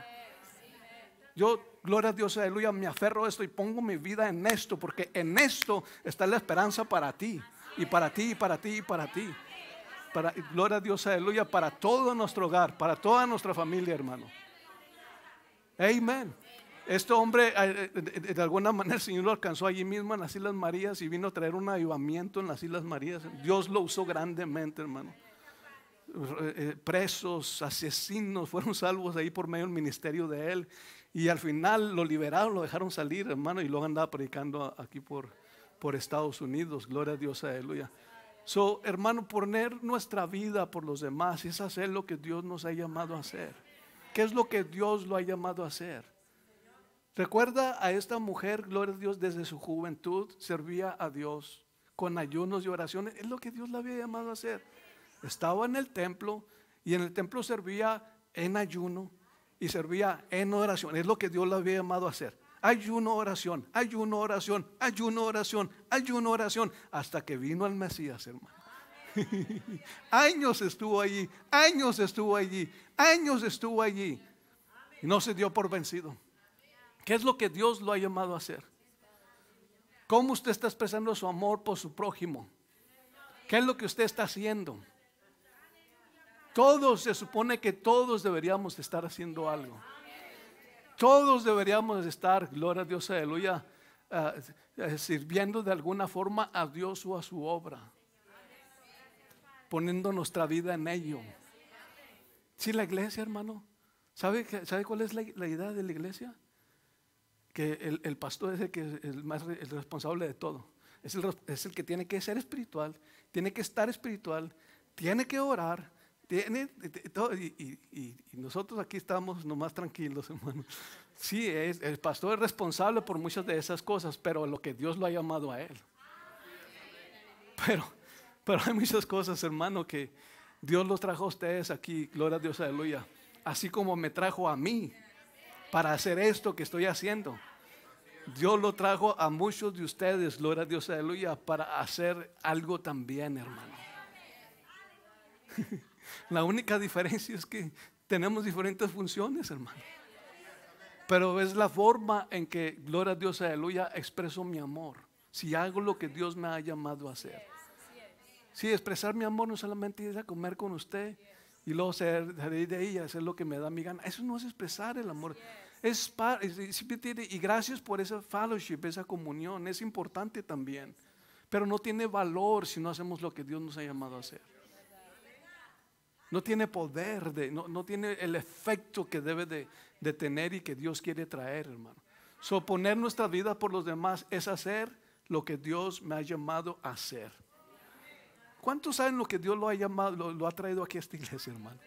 Yo, gloria a Dios, aleluya, me aferro a esto y pongo mi vida en esto, porque en esto está la esperanza para ti, y para ti, y para ti, y para ti. Para, gloria a Dios, aleluya, para todo nuestro hogar, para toda nuestra familia, hermano. Amén. Este hombre, eh, eh, de alguna manera, el Señor lo alcanzó allí mismo en las Islas Marías y vino a traer un avivamiento en las Islas Marías. Dios lo usó grandemente, hermano. Eh, presos, asesinos fueron salvos ahí por medio del ministerio de él. Y al final lo liberaron, lo dejaron salir, hermano, y luego andaba predicando aquí por, por Estados Unidos. Gloria a Dios, aleluya. So, hermano, poner nuestra vida por los demás es hacer lo que Dios nos ha llamado a hacer. ¿Qué es lo que Dios lo ha llamado a hacer? Recuerda a esta mujer, gloria a Dios, desde su juventud servía a Dios con ayunos y oraciones. Es lo que Dios la había llamado a hacer. Estaba en el templo y en el templo servía en ayuno, y servía en oración. Es lo que Dios lo había llamado a hacer. Hay una oración, hay una oración, hay una oración, hay una oración, hasta que vino el Mesías, hermano. (laughs) años estuvo allí, años estuvo allí, años estuvo allí. Y no se dio por vencido. ¿Qué es lo que Dios lo ha llamado a hacer? ¿Cómo usted está expresando su amor por su prójimo? ¿Qué es lo que usted está haciendo? Todos, se supone que todos deberíamos estar haciendo algo. Todos deberíamos estar, gloria a Dios, aleluya, eh, eh, sirviendo de alguna forma a Dios o a su obra. Poniendo nuestra vida en ello. Si sí, la iglesia, hermano, ¿sabe, ¿sabe cuál es la, idea de la iglesia? Que el, pastor es el, que es el, más, el responsable de todo. Es el, es el que tiene que ser espiritual, tiene que estar espiritual, tiene que orar, eh, y, nosotros aquí estamos nomás tranquilos, (laughs) hermano. Sí, es, el pastor es responsable por muchas de esas cosas, pero lo que Dios lo ha llamado a él. Pero, pero hay muchas cosas, hermano, que Dios los trajo a ustedes aquí, gloria a Dios, aleluya. Así como me trajo a mí para hacer esto que estoy haciendo. Dios lo trajo a muchos de ustedes, gloria a Dios, aleluya, para hacer algo también, hermano. (laughs) La única diferencia es que tenemos diferentes funciones, hermano. Pero es la forma en que, gloria a Dios, aleluya, expreso mi amor. Si hago lo que Dios me ha llamado a hacer. Si sí, expresar mi amor no solamente es a comer con usted y luego ser de ahí y hacer lo que me da mi gana. Eso no es expresar el amor. Es, y gracias por esa fellowship, esa comunión. Es importante también. Pero no tiene valor si no hacemos lo que Dios nos ha llamado a hacer no tiene poder, de, no, tiene el efecto que debe de, tener y que Dios quiere traer, hermano. Soponer nuestra vida por los demás es hacer lo que Dios me ha llamado a hacer. ¿Cuántos saben lo que Dios lo ha llamado, lo, ha traído aquí a esta iglesia, hermano?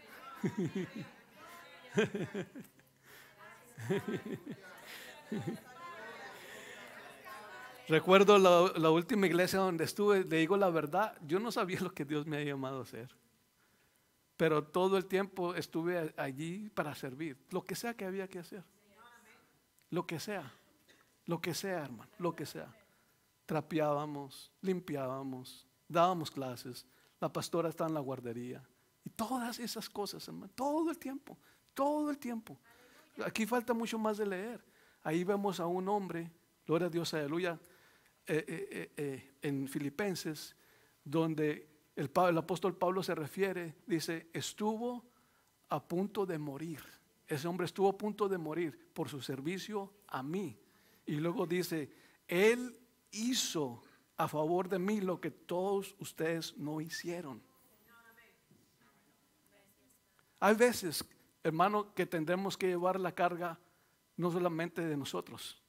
Recuerdo la, última iglesia donde estuve, le digo la verdad, yo no sabía lo que Dios me ha llamado a hacer pero todo el tiempo estuve allí para servir, lo que sea que había que hacer. Lo que sea, lo que sea, hermano, lo que sea. Trapeábamos, limpiábamos, dábamos clases, la pastora está en la guardería. Y todas esas cosas, hermano, todo el tiempo, todo el tiempo. Aquí falta mucho más de leer. Ahí vemos a un hombre, gloria a Dios, aleluya, eh, eh, eh, en Filipenses, donde el, apóstol Pablo se refiere, dice, estuvo a punto de morir. Ese hombre estuvo a punto de morir por su servicio a mí. Y luego dice, él hizo a favor de mí lo que todos ustedes no hicieron. Hay veces, hermano, que tendremos que llevar la carga no solamente de nosotros,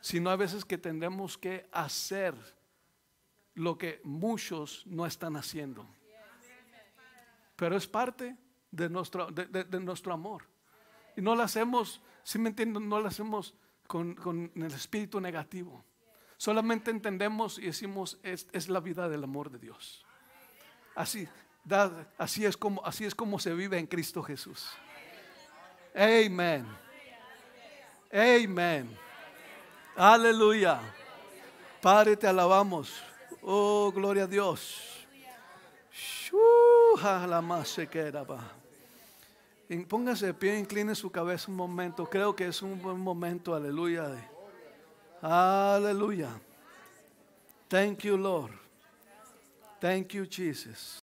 sino a veces que tendremos que hacer lo que muchos no están haciendo. Pero es parte de nuestro, de, nuestro amor. Y no lo hacemos, si me entiendo, no lo hacemos con, el espíritu negativo. Solamente entendemos y decimos, es, la vida del amor de Dios. Así, así, es como, así es como se vive en Cristo Jesús. Amén. Amén. Aleluya. Padre, te alabamos. Oh, gloria a Dios. La más se queda, Póngase de pie, incline su cabeza un momento. Creo que es un buen momento, aleluya. aleluya. Thank you, Lord. Thank you, Jesus.